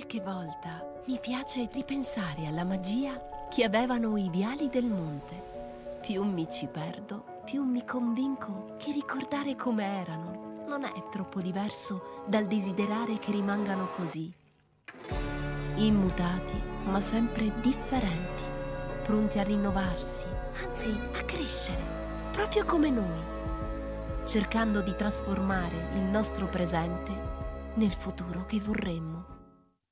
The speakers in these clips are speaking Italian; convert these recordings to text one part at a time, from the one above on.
Qualche volta mi piace ripensare alla magia che avevano i viali del monte. Più mi ci perdo, più mi convinco che ricordare come erano non è troppo diverso dal desiderare che rimangano così. Immutati, ma sempre differenti, pronti a rinnovarsi, anzi a crescere, proprio come noi, cercando di trasformare il nostro presente nel futuro che vorremmo.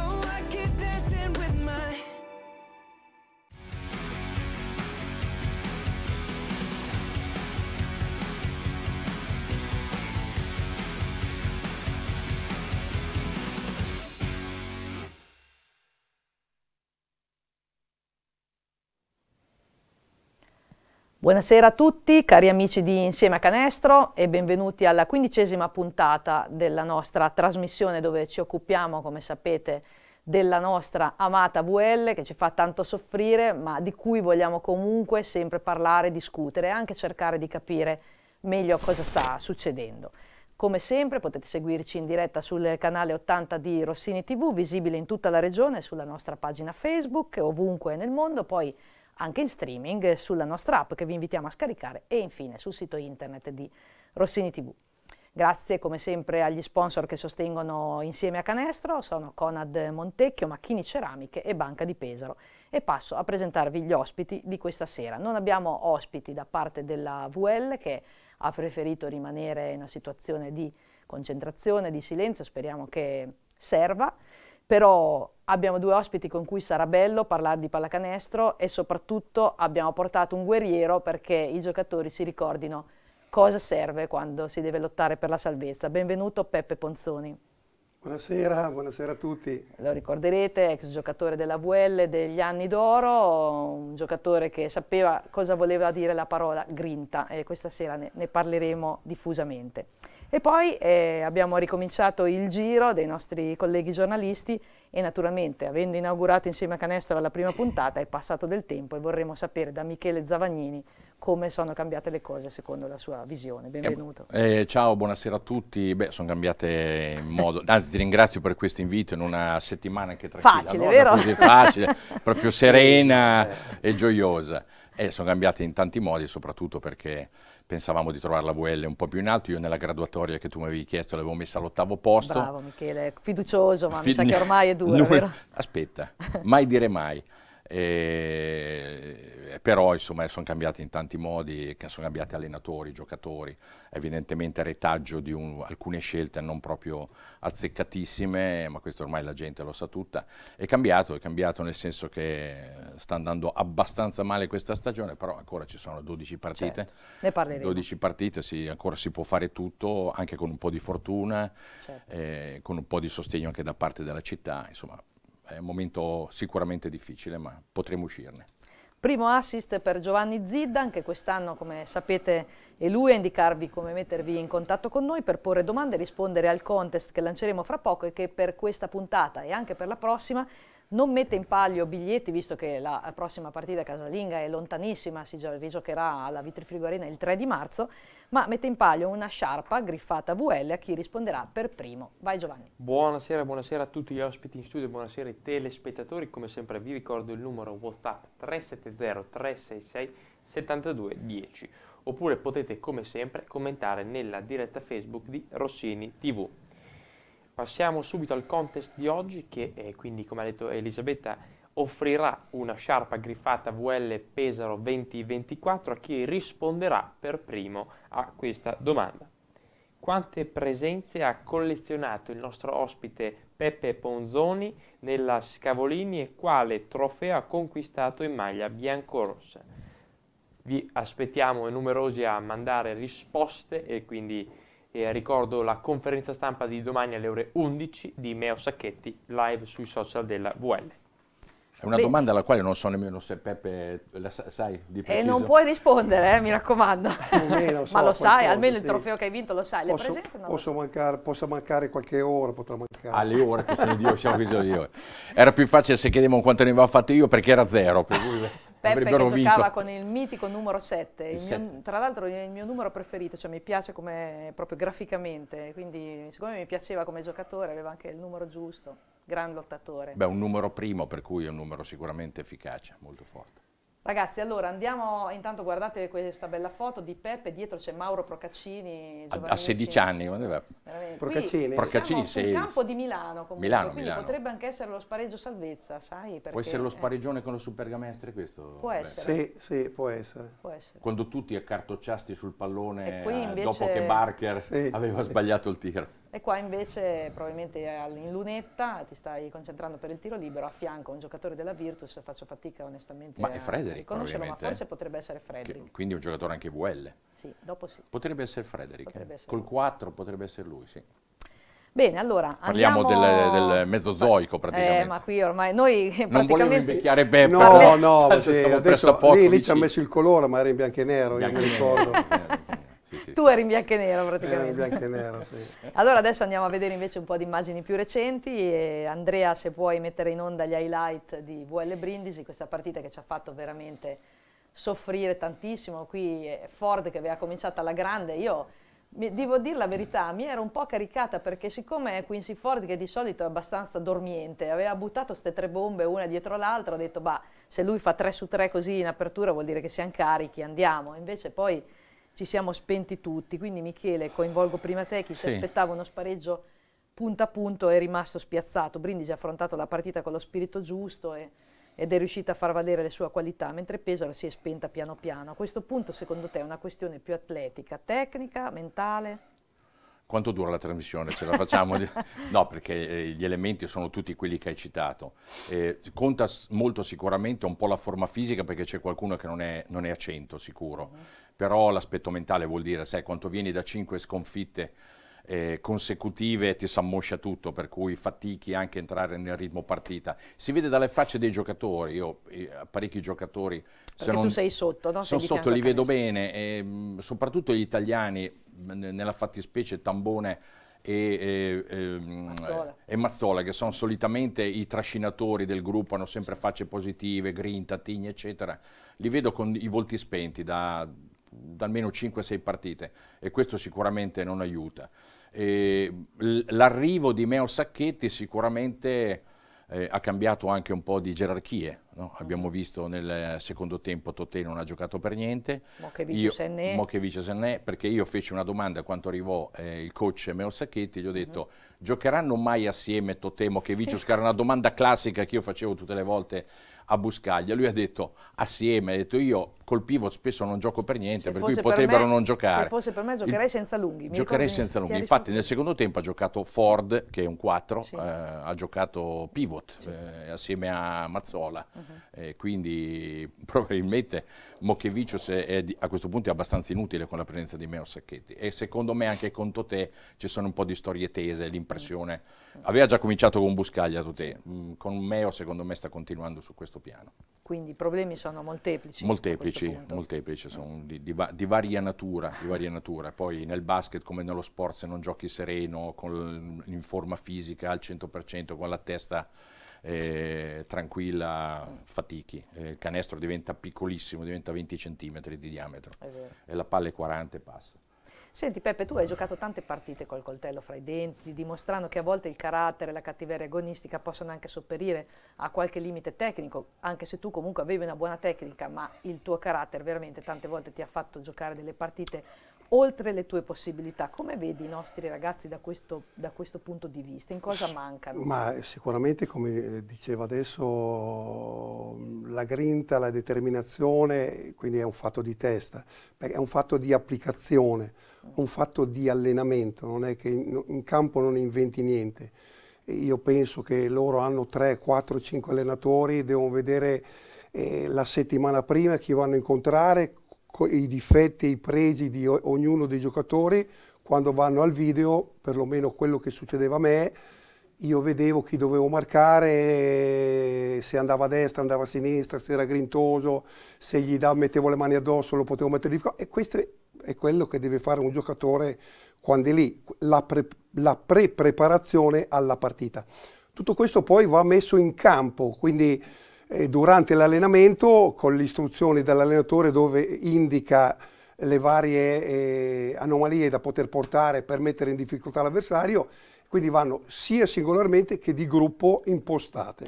Oh, I can not Buonasera a tutti, cari amici di Insieme a Canestro e benvenuti alla quindicesima puntata della nostra trasmissione dove ci occupiamo, come sapete, della nostra amata VL che ci fa tanto soffrire, ma di cui vogliamo comunque sempre parlare, discutere e anche cercare di capire meglio cosa sta succedendo. Come sempre potete seguirci in diretta sul canale 80 di Rossini TV, visibile in tutta la regione, sulla nostra pagina Facebook, ovunque nel mondo, poi anche in streaming eh, sulla nostra app che vi invitiamo a scaricare e infine sul sito internet di Rossini TV. Grazie come sempre agli sponsor che sostengono insieme a Canestro, sono Conad Montecchio, Macchini Ceramiche e Banca di Pesaro. E passo a presentarvi gli ospiti di questa sera. Non abbiamo ospiti da parte della VL che ha preferito rimanere in una situazione di concentrazione, di silenzio, speriamo che serva però abbiamo due ospiti con cui sarà bello parlare di pallacanestro e soprattutto abbiamo portato un guerriero perché i giocatori si ricordino cosa serve quando si deve lottare per la salvezza. Benvenuto Peppe Ponzoni. Buonasera, buonasera a tutti. Lo ricorderete, ex giocatore della VL degli anni d'oro, un giocatore che sapeva cosa voleva dire la parola grinta e questa sera ne, ne parleremo diffusamente. E poi eh, abbiamo ricominciato il giro dei nostri colleghi giornalisti e naturalmente, avendo inaugurato insieme a Canestro la prima puntata, è passato del tempo e vorremmo sapere da Michele Zavagnini come sono cambiate le cose secondo la sua visione. Eh, Benvenuto. Eh, eh, ciao, buonasera a tutti. Beh, sono cambiate in modo... Anzi, ti ringrazio per questo invito in una settimana anche tranquilla. Facile, no? vero? Così facile, proprio serena eh. e gioiosa. Eh, sono cambiate in tanti modi, soprattutto perché pensavamo di trovare la VL un po' più in alto, io nella graduatoria che tu mi avevi chiesto l'avevo messa all'ottavo posto. Bravo Michele, fiducioso, ma Fid mi sa che ormai è dura, Aspetta, mai dire mai. E, eh, però insomma sono cambiati in tanti modi, sono cambiati allenatori, giocatori, evidentemente retaggio di un, alcune scelte non proprio azzeccatissime, ma questo ormai la gente lo sa tutta, è cambiato, è cambiato nel senso che sta andando abbastanza male questa stagione, però ancora ci sono 12 partite, certo. ne parleremo. 12 partite, sì, ancora si può fare tutto, anche con un po' di fortuna, certo. eh, con un po' di sostegno anche da parte della città, insomma è un momento sicuramente difficile, ma potremo uscirne. Primo assist per Giovanni Ziddan, che quest'anno, come sapete, è lui a indicarvi come mettervi in contatto con noi per porre domande e rispondere al contest che lanceremo fra poco e che per questa puntata e anche per la prossima non mette in palio biglietti, visto che la prossima partita casalinga è lontanissima, si rigiocherà alla vitrifrigorina il 3 di marzo, ma mette in palio una sciarpa griffata VL a chi risponderà per primo. Vai Giovanni. Buonasera, buonasera a tutti gli ospiti in studio, buonasera ai telespettatori, come sempre vi ricordo il numero WhatsApp 370 366 7210 oppure potete come sempre commentare nella diretta Facebook di Rossini TV. Passiamo subito al contest di oggi che eh, quindi come ha detto Elisabetta offrirà una sciarpa griffata VL Pesaro 2024 a chi risponderà per primo a questa domanda. Quante presenze ha collezionato il nostro ospite Peppe Ponzoni nella Scavolini e quale trofeo ha conquistato in maglia biancorossa? Vi aspettiamo numerosi a mandare risposte e quindi eh, ricordo la conferenza stampa di domani alle ore 11 di Meo Sacchetti, live sui social della VL. È una Beh, domanda alla quale non so nemmeno se Peppe la sa, sai di eh, preciso. E non puoi rispondere, eh, mi raccomando. Meno, so, Ma lo sai, almeno sì. il trofeo che hai vinto lo sai. Posso, Le presenze, posso, mancare, posso mancare, qualche ora, potrà mancare. Alle ore, che sono di io, Era più facile se chiedevamo quanto ne avevo fatto io perché era zero. Per cui... Peppe che giocava vinto. con il mitico numero 7, mio, tra l'altro il mio numero preferito, cioè mi piace come proprio graficamente, quindi siccome mi piaceva come giocatore aveva anche il numero giusto, gran lottatore. Beh, un numero primo per cui è un numero sicuramente efficace, molto forte. Ragazzi, allora andiamo, intanto guardate questa bella foto di Peppe, dietro c'è Mauro Procaccini. A, a 16 anni, Procaccini? Procaccini diciamo, sul campo di Milano comunque, Milano, quindi Milano. potrebbe anche essere lo spareggio salvezza, sai? Perché, può essere lo eh. spareggione eh. con lo supergamestre questo? Può essere. Sì, sì, può essere. Può essere. Quando tutti accartocciasti sul pallone eh, invece... dopo che Barker sì. aveva sbagliato il tiro. E qua invece probabilmente in lunetta ti stai concentrando per il tiro libero, a fianco un giocatore della Virtus, faccio fatica onestamente ma a, è Frederick, a riconoscerlo, ma forse potrebbe essere eh, Frederick. Che, quindi un giocatore anche VL. Sì, dopo sì. Potrebbe essere Frederick, potrebbe essere col lui. 4 potrebbe essere lui, sì. Bene, allora Parliamo andiamo... del, del, Mesozoico eh, praticamente. Eh, ma qui ormai noi non praticamente... Non invecchiare Beppe. No, parli... no, sì, adesso lì, lì ci ha messo il colore, ma era in bianco e nero, bianco io mi ricordo. Eh, sì, tu eri in bianco e nero praticamente. Ero in bianco e nero, sì. allora adesso andiamo a vedere invece un po' di immagini più recenti e Andrea se puoi mettere in onda gli highlight di VL Brindisi, questa partita che ci ha fatto veramente soffrire tantissimo, qui eh, Ford che aveva cominciato alla grande, io devo dire la verità, mi ero un po' caricata perché siccome Quincy Ford, che di solito è abbastanza dormiente, aveva buttato queste tre bombe una dietro l'altra, ho detto, bah, se lui fa tre su tre così in apertura vuol dire che siamo carichi, andiamo. Invece poi ci siamo spenti tutti. Quindi Michele, coinvolgo prima te, chi sì. si aspettava uno spareggio punto a punto è rimasto spiazzato. Brindisi ha affrontato la partita con lo spirito giusto e, ed è riuscita a far valere le sue qualità, mentre Pesaro si è spenta piano piano. A questo punto, secondo te, è una questione più atletica, tecnica, mentale? Quanto dura la trasmissione? Ce la facciamo? no, perché eh, gli elementi sono tutti quelli che hai citato. Eh, conta molto sicuramente un po' la forma fisica perché c'è qualcuno che non è, non è a 100 sicuro. Uh mhm. -huh però l'aspetto mentale vuol dire, sai, quanto vieni da cinque sconfitte eh, consecutive ti s'ammoscia tutto, per cui fatichi anche entrare nel ritmo partita. Si vede dalle facce dei giocatori, io eh, parecchi giocatori... Perché non, tu sei sotto, no? Sono sotto, li vedo bene, e, mh, mm, soprattutto gli italiani, mh, nella fattispecie Tambone e, e, mm, Mazzola. e, Mazzola. che sono solitamente i trascinatori del gruppo, hanno sempre facce positive, grinta, tigni, eccetera, li vedo con i volti spenti da da almeno 5-6 partite e questo sicuramente non aiuta. l'arrivo di Meo Sacchetti sicuramente eh, ha cambiato anche un po' di gerarchie. No? Abbiamo visto nel secondo tempo Totè non ha giocato per niente. Mochevic Sennè. Perché io feci una domanda quando arrivò eh, il coach Meo Sacchetti, gli ho detto mm. giocheranno mai assieme Totè e Mochevic? Era una domanda classica che io facevo tutte le volte a Buscaglia. Lui ha detto assieme, ha detto io col pivot spesso non gioco per niente, se per cui potrebbero per me, non giocare. Se fosse per me giocherei il, senza lunghi. Giocherei senza lunghi. Infatti nel secondo tempo ha giocato Ford, che è un 4, sì. eh, ha giocato pivot sì. eh, assieme a Mazzola. Uh mhm. -huh. eh, quindi probabilmente Mochevicius a questo punto è abbastanza inutile con la presenza di Meo Sacchetti. E secondo me anche con Totè ci sono un po' di storie tese, l'impressione. Uh mm. -huh. Aveva già cominciato con Buscaglia Totè, sì. mm, con Meo secondo me sta continuando su questo piano. Quindi i problemi sono molteplici. Molteplici molteplici, molteplici sono di, di, di, varia natura, di, varia natura, Poi nel basket come nello sport, se non giochi sereno, con, in forma fisica al 100%, con la testa eh, tranquilla, fatichi. Eh, il canestro diventa piccolissimo, diventa 20 cm di diametro e la palla è 40 e passa. Senti Peppe, tu hai giocato tante partite col coltello fra i denti, dimostrando che a volte il carattere e la cattiveria agonistica possono anche sopperire a qualche limite tecnico, anche se tu comunque avevi una buona tecnica, ma il tuo carattere veramente tante volte ti ha fatto giocare delle partite oltre le tue possibilità, come vedi i nostri ragazzi da questo, da questo punto di vista? In cosa mancano? Ma sicuramente, come eh, diceva adesso, la grinta, la determinazione, quindi è un fatto di testa, è un fatto di applicazione, un fatto di allenamento, non è che in campo non inventi niente. Io penso che loro hanno 3, 4, 5 allenatori, devono vedere eh, la settimana prima chi vanno a incontrare, i difetti e i pregi di ognuno dei giocatori, quando vanno al video, perlomeno quello che succedeva a me, io vedevo chi dovevo marcare, eh, se andava a destra, andava a sinistra, se era grintoso, se gli da, mettevo le mani addosso lo potevo mettere di fuoco. E questo è quello che deve fare un giocatore quando è lì, la, pre, la pre-preparazione alla partita. Tutto questo poi va messo in campo, quindi durante l'allenamento con le istruzioni dell'allenatore dove indica le varie eh, anomalie da poter portare per mettere in difficoltà l'avversario, quindi vanno sia singolarmente che di gruppo impostate.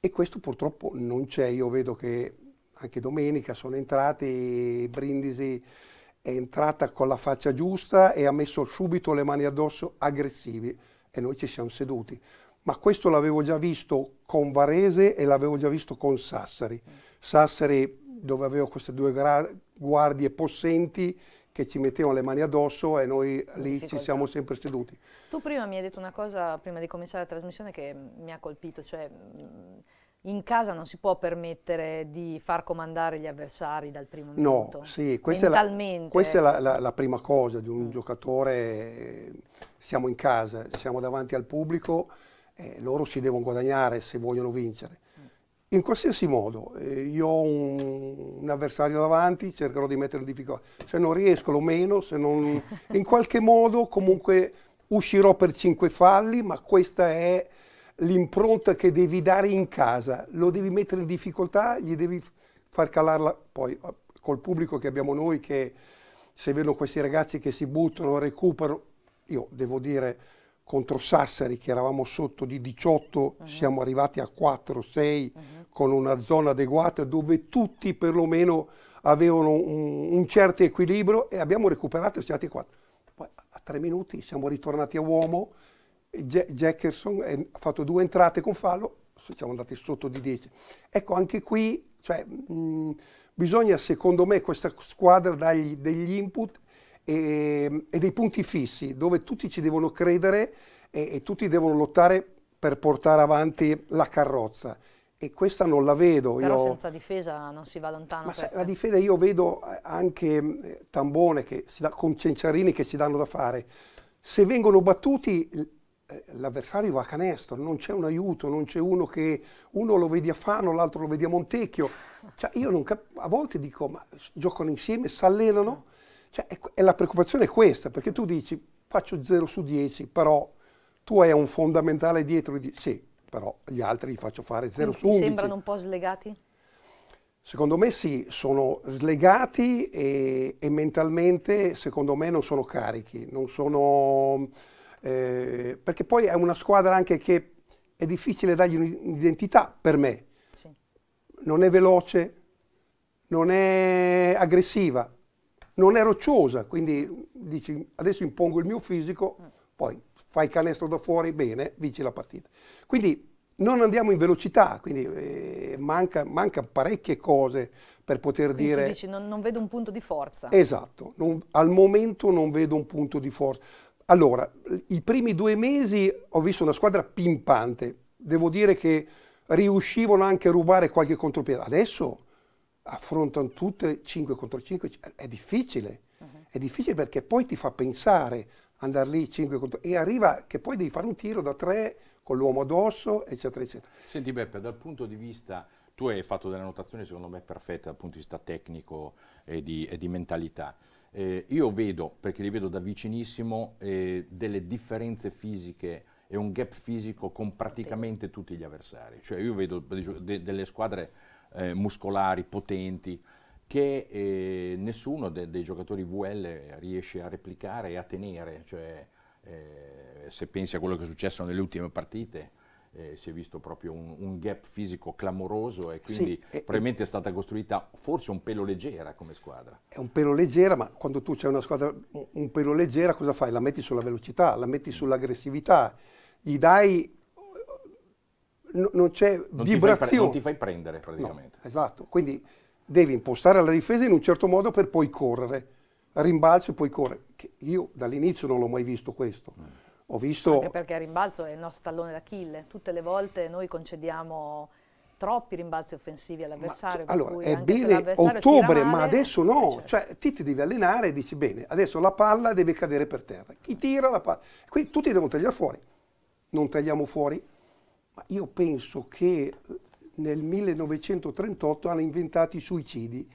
E questo purtroppo non c'è, io vedo che anche domenica sono entrati, Brindisi è entrata con la faccia giusta e ha messo subito le mani addosso aggressivi e noi ci siamo seduti ma questo l'avevo già visto con Varese e l'avevo già visto con Sassari. Sassari dove avevo queste due guardie possenti che ci mettevano le mani addosso e noi lì Difficoltà. ci siamo sempre seduti. Tu prima mi hai detto una cosa, prima di cominciare la trasmissione, che mi ha colpito, cioè in casa non si può permettere di far comandare gli avversari dal primo minuto. No, sì, questa Mentalmente. è, la, questa è la, la, la, prima cosa di un giocatore, eh, siamo in casa, siamo davanti al pubblico, eh, loro si devono guadagnare se vogliono vincere. In qualsiasi modo, eh, io ho un, un, avversario davanti, cercherò di metterlo in difficoltà. Se non riesco lo meno, se non... in qualche modo comunque uscirò per cinque falli, ma questa è l'impronta che devi dare in casa. Lo devi mettere in difficoltà, gli devi far calarla poi eh, col pubblico che abbiamo noi, che se vedono questi ragazzi che si buttano, recuperano, io devo dire contro Sassari che eravamo sotto di 18, uh -huh. siamo arrivati a 4-6 uh -huh. con una zona adeguata dove tutti perlomeno avevano un, un certo equilibrio e abbiamo recuperato e siamo andati a 4. Poi a tre minuti siamo ritornati a uomo, Jackerson ha fatto due entrate con fallo, siamo andati sotto di 10. Ecco, anche qui cioè, mh, bisogna secondo me questa squadra dargli degli input e, ehm, e dei punti fissi dove tutti ci devono credere e, e tutti devono lottare per portare avanti la carrozza e questa non la vedo. Però io... senza difesa non si va lontano. Ma la difesa io vedo eh, anche eh, Tambone che si dà, con Cenciarini che si danno da fare. Se vengono battuti eh, l'avversario va a canestro, non c'è un aiuto, non c'è uno che uno lo vedi a Fano, l'altro lo vedi a Montecchio. Cioè, io cap- a volte dico, ma giocano insieme, si allenano, cioè, è, è la preoccupazione è questa, perché tu dici faccio 0 su 10, però tu hai un fondamentale dietro, di, sì, però gli altri li faccio fare 0 su 11. Ti sembrano un po' slegati? Secondo me sì, sono slegati e, e mentalmente secondo me non sono carichi, non sono, eh, perché poi è una squadra anche che è difficile dargli un'identità per me, non è veloce, non è aggressiva, non è rocciosa, quindi dici adesso impongo il mio fisico, mm. poi fai canestro da fuori, bene, vinci la partita. Quindi non andiamo in velocità, quindi eh, manca, manca, parecchie cose per poter quindi dire... Dici, non, non, vedo un punto di forza. Esatto, non, al momento non vedo un punto di forza. Allora, i primi due mesi ho visto una squadra pimpante, devo dire che riuscivano anche a rubare qualche contropiede. Adesso affrontano tutte 5 contro 5, è difficile, uh mhm. -huh. è difficile perché poi ti fa pensare andare lì 5 contro 5 e arriva che poi devi fare un tiro da 3 con l'uomo addosso, eccetera, eccetera. Senti Beppe, dal punto di vista, tu hai fatto delle annotazioni secondo me perfette dal punto di vista tecnico e di, e di mentalità. Eh, io vedo, perché li vedo da vicinissimo, eh, delle differenze fisiche e un gap fisico con praticamente tutti gli avversari. Cioè io vedo de, delle squadre eh, muscolari potenti che eh, nessuno de dei giocatori VL riesce a replicare e a tenere, cioè, eh, se pensi a quello che è successo nelle ultime partite, eh, si è visto proprio un, un, gap fisico clamoroso e quindi sì, probabilmente è, è stata costruita forse un pelo leggera come squadra. È un pelo leggera, ma quando tu c'è una squadra un pelo leggera cosa fai? La metti sulla velocità, la metti sull'aggressività, gli dai non c'è non vibrazione. Ti pre- non ti fai prendere praticamente. No, esatto, quindi devi impostare la difesa in un certo modo per poi correre, rimbalzo e poi correre. io dall'inizio non l'ho mai visto questo. Ho visto... Anche perché il rimbalzo è il nostro tallone d'Achille, tutte le volte noi concediamo troppi rimbalzi offensivi all'avversario. Ma, allora, è bene ottobre, male, ma adesso no. Eh, certo. Cioè, ti, ti devi allenare e dici bene, adesso la palla deve cadere per terra. Chi tira la palla? Quindi tutti devono tagliare fuori. Non tagliamo fuori, io penso che eh, nel 1938 hanno inventato i suicidi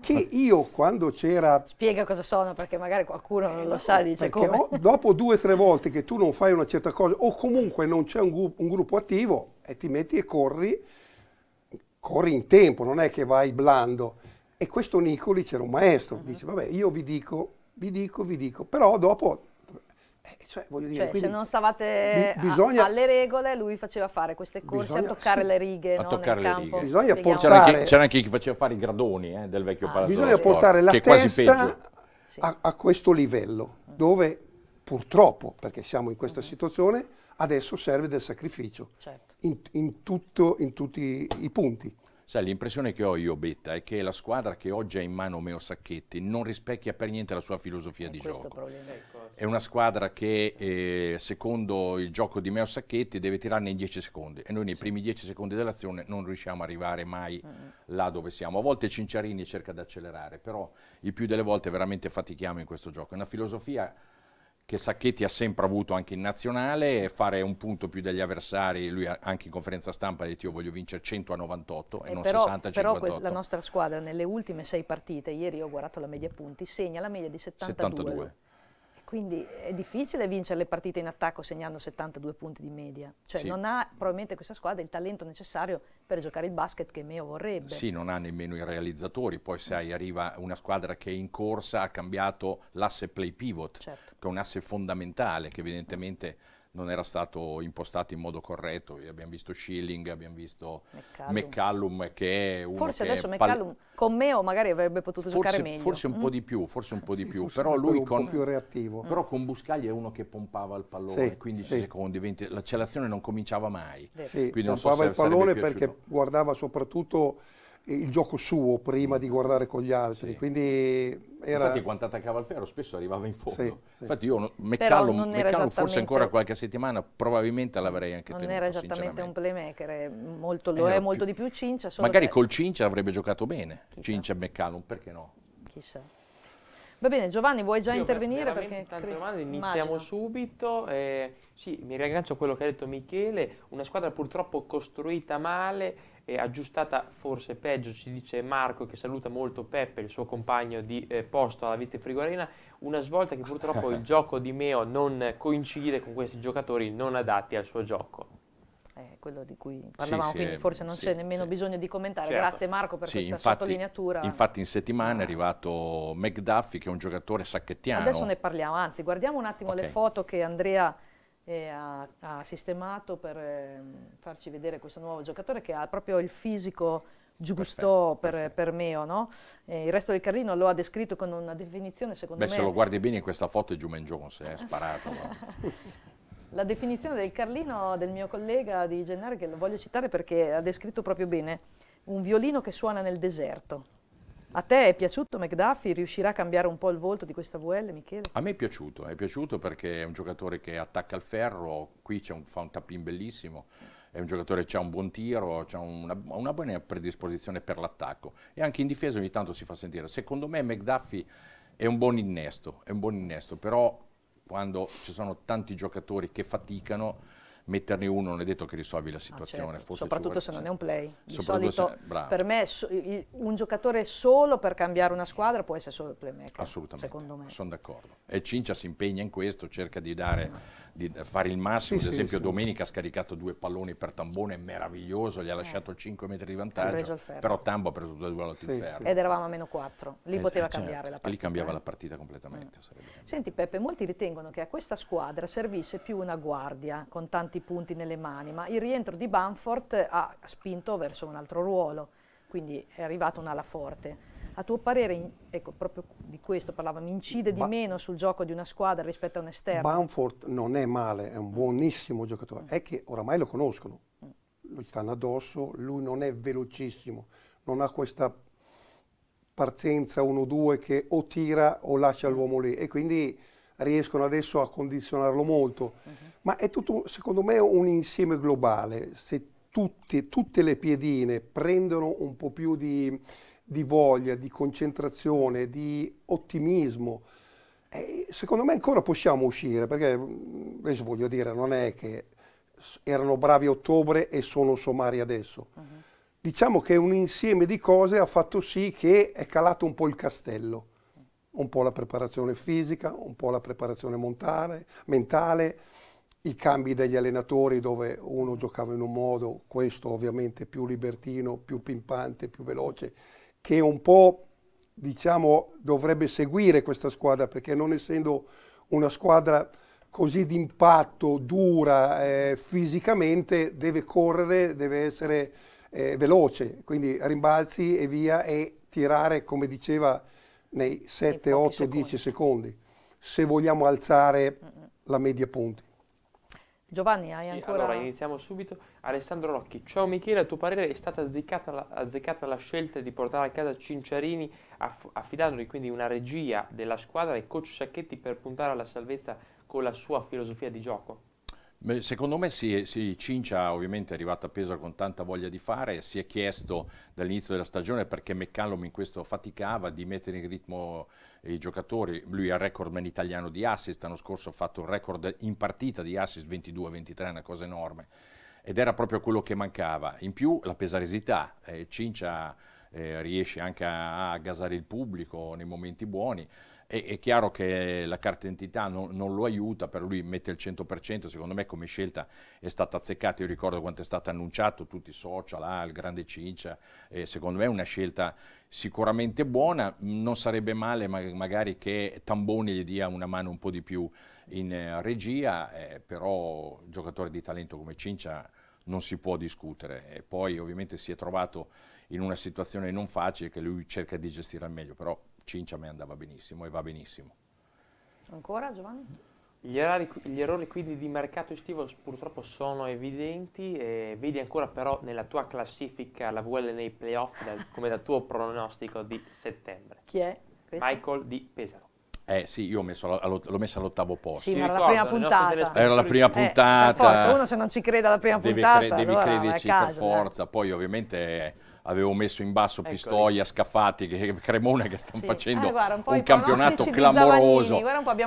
che ah. io quando c'era... Spiega cosa sono perché magari qualcuno non lo sa, dice come. O, dopo due o tre volte che tu non fai una certa cosa o comunque non c'è un, un, gruppo attivo e ti metti e corri, corri in tempo, non è che vai blando. E questo Nicoli c'era un maestro, uh mm-hmm. -huh. dice vabbè io vi dico, vi dico, vi dico, però dopo eh, cioè, voglio dire, cioè, se non stavate bi- bisogna, a, alle regole, lui faceva fare queste corse bisogna, a toccare sì, le righe a no, toccare nel le campo. Righe. Bisogna portare, c'era, anche, c'era anche chi faceva fare i gradoni eh, del vecchio ah, palazzo. Bisogna sport, portare la testa a, a, questo livello, dove purtroppo, perché siamo in questa mm-hmm. situazione, adesso serve del sacrificio certo. in, in, tutto, in tutti i punti. Sai, l'impressione che ho io, Betta, è che la squadra che oggi ha in mano Meo Sacchetti non rispecchia per niente la sua filosofia è di gioco. Ecco, è una squadra che, eh, secondo il gioco di Meo Sacchetti, deve tirarne in 10 secondi e noi nei sì. primi 10 secondi dell'azione non riusciamo a arrivare mai mm là dove siamo. A volte Cinciarini cerca di accelerare, però il più delle volte veramente fatichiamo in questo gioco. È una filosofia che Sacchetti ha sempre avuto anche in nazionale, sì. fare un punto più degli avversari, lui anche in conferenza stampa ha detto io voglio vincere 100 a 98 e, e eh, non però, 60 a 58. Però la nostra squadra nelle ultime sei partite, ieri ho guardato la media punti, segna la media di 72. 72. Quindi è difficile vincere le partite in attacco segnando 72 punti di media. Cioè sì. non ha probabilmente questa squadra il talento necessario per giocare il basket che Meo vorrebbe. Sì, non ha nemmeno i realizzatori. Poi sai, arriva una squadra che in corsa ha cambiato l'asse play pivot, certo. che è un asse fondamentale che evidentemente non era stato impostato in modo corretto. Abbiamo visto Schilling, abbiamo visto McCallum, McCallum che è uno Forse adesso McCallum con me o magari avrebbe potuto forse, giocare meglio. Forse un mm. po' di più, forse un po' di sì, più, però lui con, più reattivo. Però con Buscagli è uno che pompava il pallone sì, 15 sì. secondi, 20, la celazione non cominciava mai. Sì, Quindi pompava so se il pallone perché guardava soprattutto il gioco suo prima di guardare con gli altri. Sì. Quindi era... Infatti quando attaccava il ferro spesso arrivava in fondo. Sì, sì. Infatti io Meccallo, Meccallo forse ancora qualche settimana probabilmente l'avrei anche non Non era esattamente un playmaker, molto, lo era è molto eh, di più Cincia. Magari che... col Cincia avrebbe giocato bene, Chissà. Cincia e Meccallo, perché no? Chissà. Va bene, Giovanni, vuoi già io intervenire? Perché tante domande, iniziamo immagino. subito. Eh, sì, mi riaggancio a quello che ha detto Michele, una squadra purtroppo costruita male, eh, aggiustata forse peggio, ci dice Marco che saluta molto Peppe, il suo compagno di eh, posto alla Vite Frigorina, una svolta che purtroppo il gioco di Meo non coincide con questi giocatori non adatti al suo gioco. Eh, quello di cui parlavamo, sì, quindi sì, forse non sì, c'è nemmeno bisogno di commentare. Certo. Grazie Marco per questa infatti, sottolineatura. Infatti in settimana è ah. arrivato McDuffy, che è un giocatore sacchettiano. Adesso ne parliamo, anzi guardiamo un attimo okay. le foto che Andrea e ha, ha sistemato per eh, farci vedere questo nuovo giocatore che ha proprio il fisico giusto perfetto, per, perfetto. per Meo. No? Eh, il resto del Carlino lo ha descritto con una definizione secondo Beh, me... se lo guardi bene in questa foto è Juman Jones, è eh, sparato. La definizione del Carlino del mio collega di Gennari, che lo voglio citare perché ha descritto proprio bene, un violino che suona nel deserto. A te è piaciuto McDuffie? Riuscirà a cambiare un po' il volto di questa VL, Michele? A me è piaciuto, è piaciuto perché è un giocatore che attacca il ferro, qui un, fa un tappin bellissimo, è un giocatore che ha un buon tiro, ha una, una, buona predisposizione per l'attacco e anche in difesa ogni tanto si fa sentire. Secondo me McDuffie è un buon innesto, è un buon innesto, però quando ci sono tanti giocatori che faticano metterne uno non è detto che risolvi la situazione. Ah, certo. Soprattutto se non cioè, è un play. Di solito se, per me un giocatore solo per cambiare una squadra può essere solo il playmaker. Assolutamente, secondo me. sono d'accordo. E Cincia si impegna in questo, cerca di dare di fare il massimo, sì, ad esempio sì, domenica ha scaricato due palloni per Tambone, meraviglioso, gli ha eh. lasciato 5 metri di vantaggio, però Tambo ha preso due volte il ferro. Ed eravamo a meno 4, lì eh, poteva eh, certo. cambiare certo. la partita. Lì cambiava eh. la partita completamente. Mm. Senti Peppe, molti ritengono che a questa squadra servisse più una guardia con tanti punti nelle mani, ma il rientro di Banford ha spinto verso un altro ruolo, quindi è arrivata un'ala ala forte. A tuo parere, ecco, proprio di questo parlavamo, incide di ba meno sul gioco di una squadra rispetto a un esterno? Bamford non è male, è un buonissimo giocatore, mm. è che oramai lo conoscono, mm. lo stanno addosso, lui non è velocissimo, non ha questa partenza 1-2 che o tira o lascia mm. l'uomo lì e quindi riescono adesso a condizionarlo molto. Uh mm-hmm. -huh. Ma è tutto, secondo me, un insieme globale. Se tutti, tutte le piedine prendono un po' più di di voglia, di concentrazione, di ottimismo. E secondo me ancora possiamo uscire, perché mm, adesso voglio dire, non è che erano bravi a ottobre e sono sommari adesso. Uh mhm. -huh. Diciamo che un insieme di cose ha fatto sì che è calato un po' il castello, un po' la preparazione fisica, un po' la preparazione montale, mentale, i cambi degli allenatori dove uno giocava in un modo, questo ovviamente più libertino, più pimpante, più veloce, che un po' diciamo, dovrebbe seguire questa squadra perché non essendo una squadra così d'impatto, dura eh, fisicamente, deve correre, deve essere eh, veloce, quindi rimbalzi e via e tirare come diceva nei 7, 8, secondi. 10 secondi se vogliamo alzare la media punti. Giovanni, hai sì, ancora... Allora, iniziamo subito. Alessandro Rocchi, ciao Michele, a tuo parere è stata azzeccata la, azzeccata la scelta di portare a casa Cinciarini aff- affidandogli quindi una regia della squadra e coach Sacchetti per puntare alla salvezza con la sua filosofia di gioco? Secondo me si, si, Cincia ovviamente è arrivato a Pesaro con tanta voglia di fare, si è chiesto dall'inizio della stagione perché McCallum in questo faticava di mettere in ritmo i giocatori, lui è il man italiano di assist, l'anno scorso ha fatto un record in partita di assist 22-23, una cosa enorme, ed era proprio quello che mancava. In più la pesaresità, eh, Cincia eh, riesce anche a, a gasare il pubblico nei momenti buoni, è, è chiaro che la carta d'identità non, non, lo aiuta, per lui mette il 100%, secondo me come scelta è stata azzeccata, io ricordo quanto è stato annunciato, tutti i social, ah, il grande cincia, eh, secondo me è una scelta sicuramente buona, non sarebbe male ma magari che Tamboni gli dia una mano un po' di più in eh, regia, eh, però giocatore di talento come Cincia non si può discutere e poi ovviamente si è trovato in una situazione non facile che lui cerca di gestire al meglio, però Cincia a me andava benissimo e va benissimo. Ancora Giovanni? Gli errori, gli errori, quindi di mercato estivo purtroppo sono evidenti, eh, vedi ancora però nella tua classifica la VL nei playoff dal, come dal tuo pronostico di settembre. Chi è? Questo? Michael di Pesaro. Eh sì, io l'ho messa all'ottavo posto. Sì, ma era la prima eh, puntata. Era la prima puntata. Eh, forza, uno se non ci crede alla prima devi puntata. Cre devi allora crederci per forza, poi ovviamente avevo messo in basso Eccoli. Pistoia, Scaffati, che, Cremona che stanno sì. facendo eh, guarda, un, un campionato clamoroso.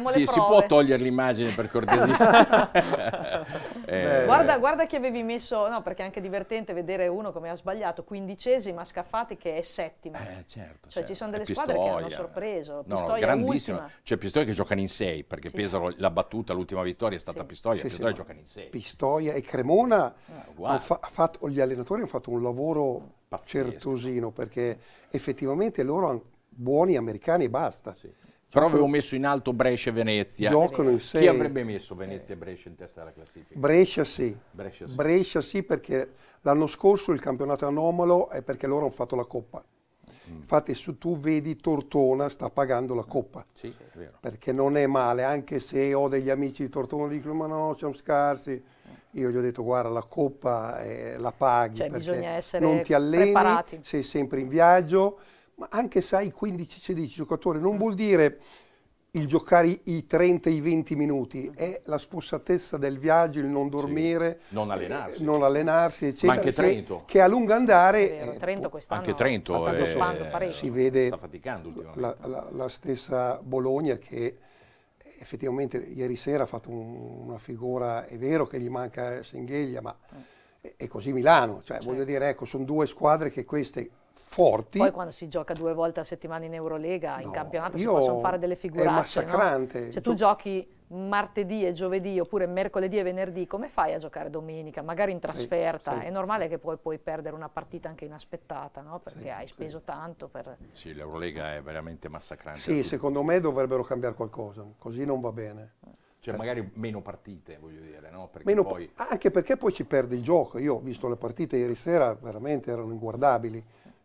Sì, si può togliere l'immagine per cortesia. eh. guarda, guarda, chi avevi messo, no, perché è anche divertente vedere uno come ha sbagliato, quindicesima Scaffati che è settima. Eh, certo, cioè certo. ci sono delle Pistoia, squadre che hanno sorpreso. Pistoia no, grandissima. Cioè Pistoia che giocano in sei, perché sì. Pesaro la battuta, l'ultima vittoria è stata sì. Pistoia, Pistoia giocano in sei. Pistoia e Cremona ah, wow. ha fatto, gli allenatori hanno fatto un lavoro Pazzesco. certosino, perché effettivamente loro buoni americani e basta. Sì. Cioè, Però avevo messo in alto Brescia e Venezia. Giocano in sei. Chi avrebbe messo Venezia e eh. Brescia in testa alla classifica? Brescia sì. Brescia sì. Brescia sì perché l'anno scorso il campionato è anomalo è perché loro hanno fatto la Coppa. Mm. Infatti se tu vedi Tortona sta pagando la Coppa. Sì, è vero. Perché non è male, anche se ho degli amici di Tortona che dicono ma no, siamo scarsi io gli ho detto guarda la coppa eh, la paghi cioè, bisogna essere non ti alleni, preparati. sei sempre in viaggio, ma anche se hai 15-16 giocatori non vuol dire il giocare i 30, i 20 minuti, è la spossatezza del viaggio, il non dormire, sì. non, eh, allenarsi. Eh, non certo. allenarsi, eccetera, Ma anche Trento. Che, che a lungo andare... Vero, eh, Trento quest'anno anche Trento è, si vede sta faticando la, la, la, stessa Bologna che effettivamente ieri sera ha fatto un, una figura, è vero che gli manca Sengheglia, ma eh. è, è, così Milano, cioè, cioè. voglio dire, ecco, sono due squadre che queste forti. Poi quando si gioca due volte a settimana in Eurolega, no, in campionato, si possono fare delle figuracce. È massacrante. No? Se tu, tu giochi martedì e giovedì oppure mercoledì e venerdì, come fai a giocare domenica? Magari in trasferta, sì, sì. è normale che poi puoi perdere una partita anche inaspettata, no? perché sì, hai speso tanto. Per... Sì, l'Eurolega è veramente massacrante. Sì, secondo me dovrebbero cambiare qualcosa, così non va bene. Cioè magari meno partite, voglio dire, no? Perché poi... Anche perché poi ci perde il gioco. Io ho visto le partite ieri sera, veramente erano inguardabili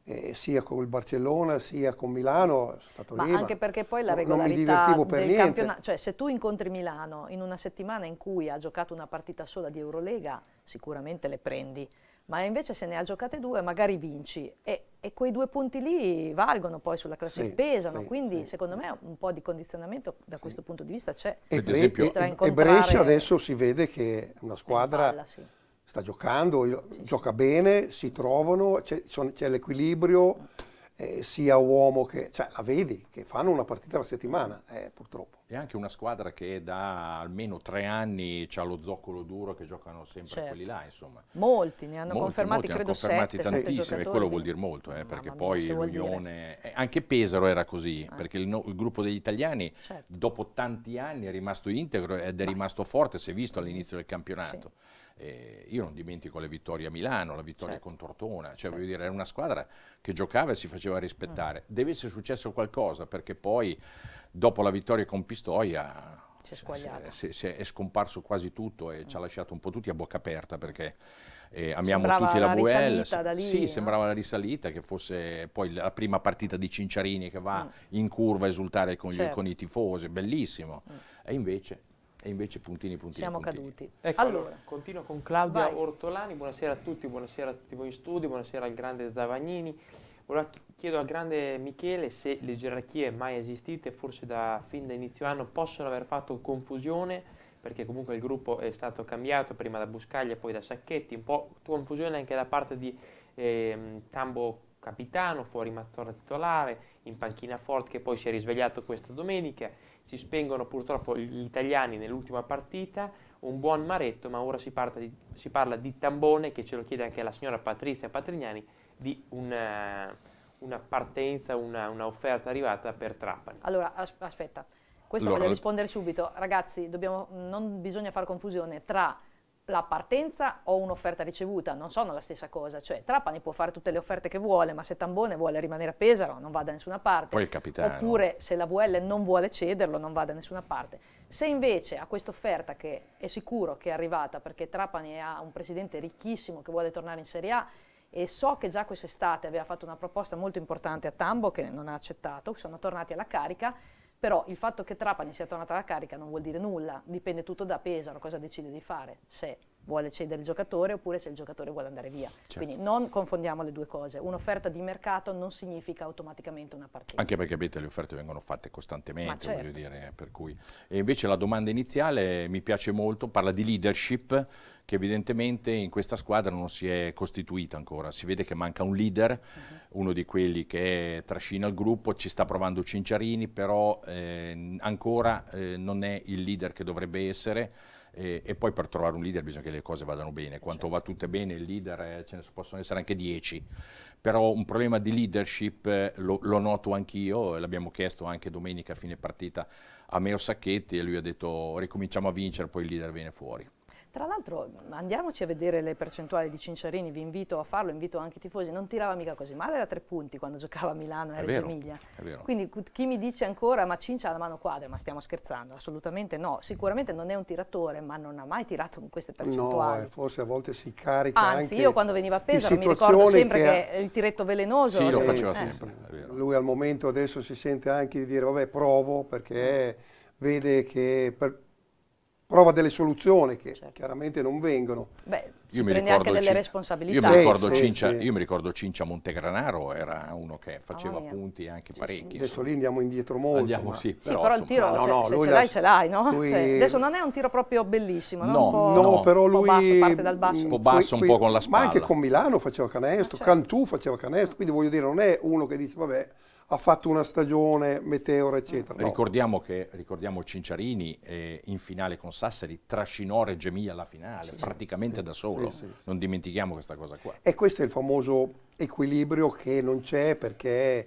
eh, sia con il Barcellona sia con Milano, sono stato ma lì. Anche perché poi la regolarità non del niente. campionato, cioè se tu incontri Milano in una settimana in cui ha giocato una partita sola di Eurolega, sicuramente le prendi, ma invece se ne ha giocate due magari vinci e, e quei due punti lì valgono poi sulla classe, sì, pesano, sì, quindi sì, secondo me un po' di condizionamento da questo punto di vista c'è. E, Bre- e Brescia adesso si vede che è una squadra... Palla, sta giocando, gioca bene, si trovano, c'è, l'equilibrio eh, sia uomo che... Cioè, la vedi, che fanno una partita alla settimana, eh, purtroppo. E anche una squadra che da almeno tre anni ha lo zoccolo duro che giocano sempre certo. quelli là, insomma. Molti, ne hanno molti, confermati, molti, credo, hanno confermati sette, tantissimi, e quello vuol dire molto, eh, perché mia, poi l'Unione... Eh, anche Pesaro era così, ah. perché il, no, il, gruppo degli italiani certo. dopo tanti anni è rimasto integro ed è rimasto forte, si è visto all'inizio del campionato. Sì eh, io non dimentico le vittorie a Milano, la vittoria certo. con Tortona, cioè certo. voglio dire, era una squadra che giocava e si faceva rispettare. Mm. Deve essere successo qualcosa perché poi dopo la vittoria con Pistoia si è Si, si è scomparso quasi tutto e mm. ci ha mm. lasciato un po' tutti a bocca aperta perché eh, amiamo sembrava tutti la, la Buell. sì, no? sembrava la risalita che fosse poi la prima partita di Cinciarini che va mm. in curva a esultare con, certo. gli, con i tifosi, bellissimo. Mm. E invece e invece puntini, puntini, Siamo puntini. caduti. Ecco, allora, allora, continuo con Claudia vai. Ortolani, buonasera a tutti, buonasera a tutti voi in studio, buonasera al grande Zavagnini. Ora chiedo al grande Michele se le gerarchie mai esistite, forse da fin da inizio anno, possono aver fatto confusione perché comunque il gruppo è stato cambiato prima da Buscaglia, e poi da Sacchetti, un po' confusione anche da parte di eh, Tambo capitano, fuori Mazzorra titolare, in panchina Fort che poi si è risvegliato questa domenica si spengono purtroppo gli italiani nell'ultima partita, un buon maretto, ma ora si, di, si, parla di Tambone, che ce lo chiede anche la signora Patrizia Patrignani, di una, eh, una partenza, una, una, offerta arrivata per Trapani. Allora, as aspetta, questo allora, voglio rispondere subito. Ragazzi, dobbiamo, non bisogna fare confusione tra la partenza o un'offerta ricevuta non sono la stessa cosa, cioè Trapani può fare tutte le offerte che vuole, ma se Tambone vuole rimanere a Pesaro non va da nessuna parte, Poi il capitano. oppure se la VL non vuole cederlo non va da nessuna parte. Se invece a questa offerta che è sicuro che è arrivata perché Trapani ha un presidente ricchissimo che vuole tornare in Serie A e so che già quest'estate aveva fatto una proposta molto importante a Tambo che non ha accettato, sono tornati alla carica, però il fatto che Trapani sia tornata alla carica non vuol dire nulla, dipende tutto da Pesaro, cosa decide di fare, se vuole cedere il giocatore oppure se il giocatore vuole andare via. Certo. Quindi non confondiamo le due cose. Un'offerta di mercato non significa automaticamente una partita. Anche perché capite, le offerte vengono fatte costantemente, certo. voglio dire, per cui. E invece la domanda iniziale mi piace molto, parla di leadership che evidentemente in questa squadra non si è costituita ancora. Si vede che manca un leader, uh-huh. uno di quelli che trascina il gruppo, ci sta provando Cinciarini, però eh, ancora eh, non è il leader che dovrebbe essere e, e, poi per trovare un leader bisogna che le cose vadano bene. Quanto certo. va tutte bene, il leader è, eh, ce ne possono essere anche 10. Però un problema di leadership eh, lo, lo, noto anch'io, l'abbiamo chiesto anche domenica a fine partita a Meo Sacchetti e lui ha detto ricominciamo a vincere, poi il leader viene fuori. Tra l'altro andiamoci a vedere le percentuali di Cinciarini, vi invito a farlo, invito anche i tifosi, non tirava mica così male da tre punti quando giocava a Milano e a Reggio Emilia. Quindi chi mi dice ancora ma Cincia ha la mano quadra, ma stiamo scherzando, assolutamente no, sicuramente non è un tiratore ma non ha mai tirato con queste percentuali. No, eh, forse a volte si carica Anzi io quando veniva a Pesaro mi ricordo sempre che, che il tiretto velenoso... Sì, lo faceva eh. sempre. Lui al momento adesso si sente anche di dire vabbè provo perché mm. vede che per, prova delle soluzioni che certo. chiaramente non vengono. Beh, si prende anche delle Cin responsabilità. Io mi, ricordo sì, Cincia, sì. io mi ricordo Cincia Montegranaro, era uno che faceva oh, punti anche sì, parecchi. Adesso lì andiamo indietro molto. Andiamo, ma... sì, però, però il tiro, no, se, no, se ce l'hai, ce l'hai, no? Lui... Cioè, adesso non è un tiro proprio bellissimo, no? no, no però lui... Basso, parte dal basso. Un po' basso, qui, un po' con la spalla. Ma anche con Milano faceva canestro, ah, certo. Cantù faceva canestro, quindi voglio dire, non è uno che dice, vabbè ha fatto una stagione meteora, eccetera. No. Ricordiamo che ricordiamo Cinciarini eh, in finale con Sassari trascinò Reggio Emilia alla finale, sì, praticamente sì, da solo. Sì, non dimentichiamo questa cosa qua. E questo è il famoso equilibrio che non c'è perché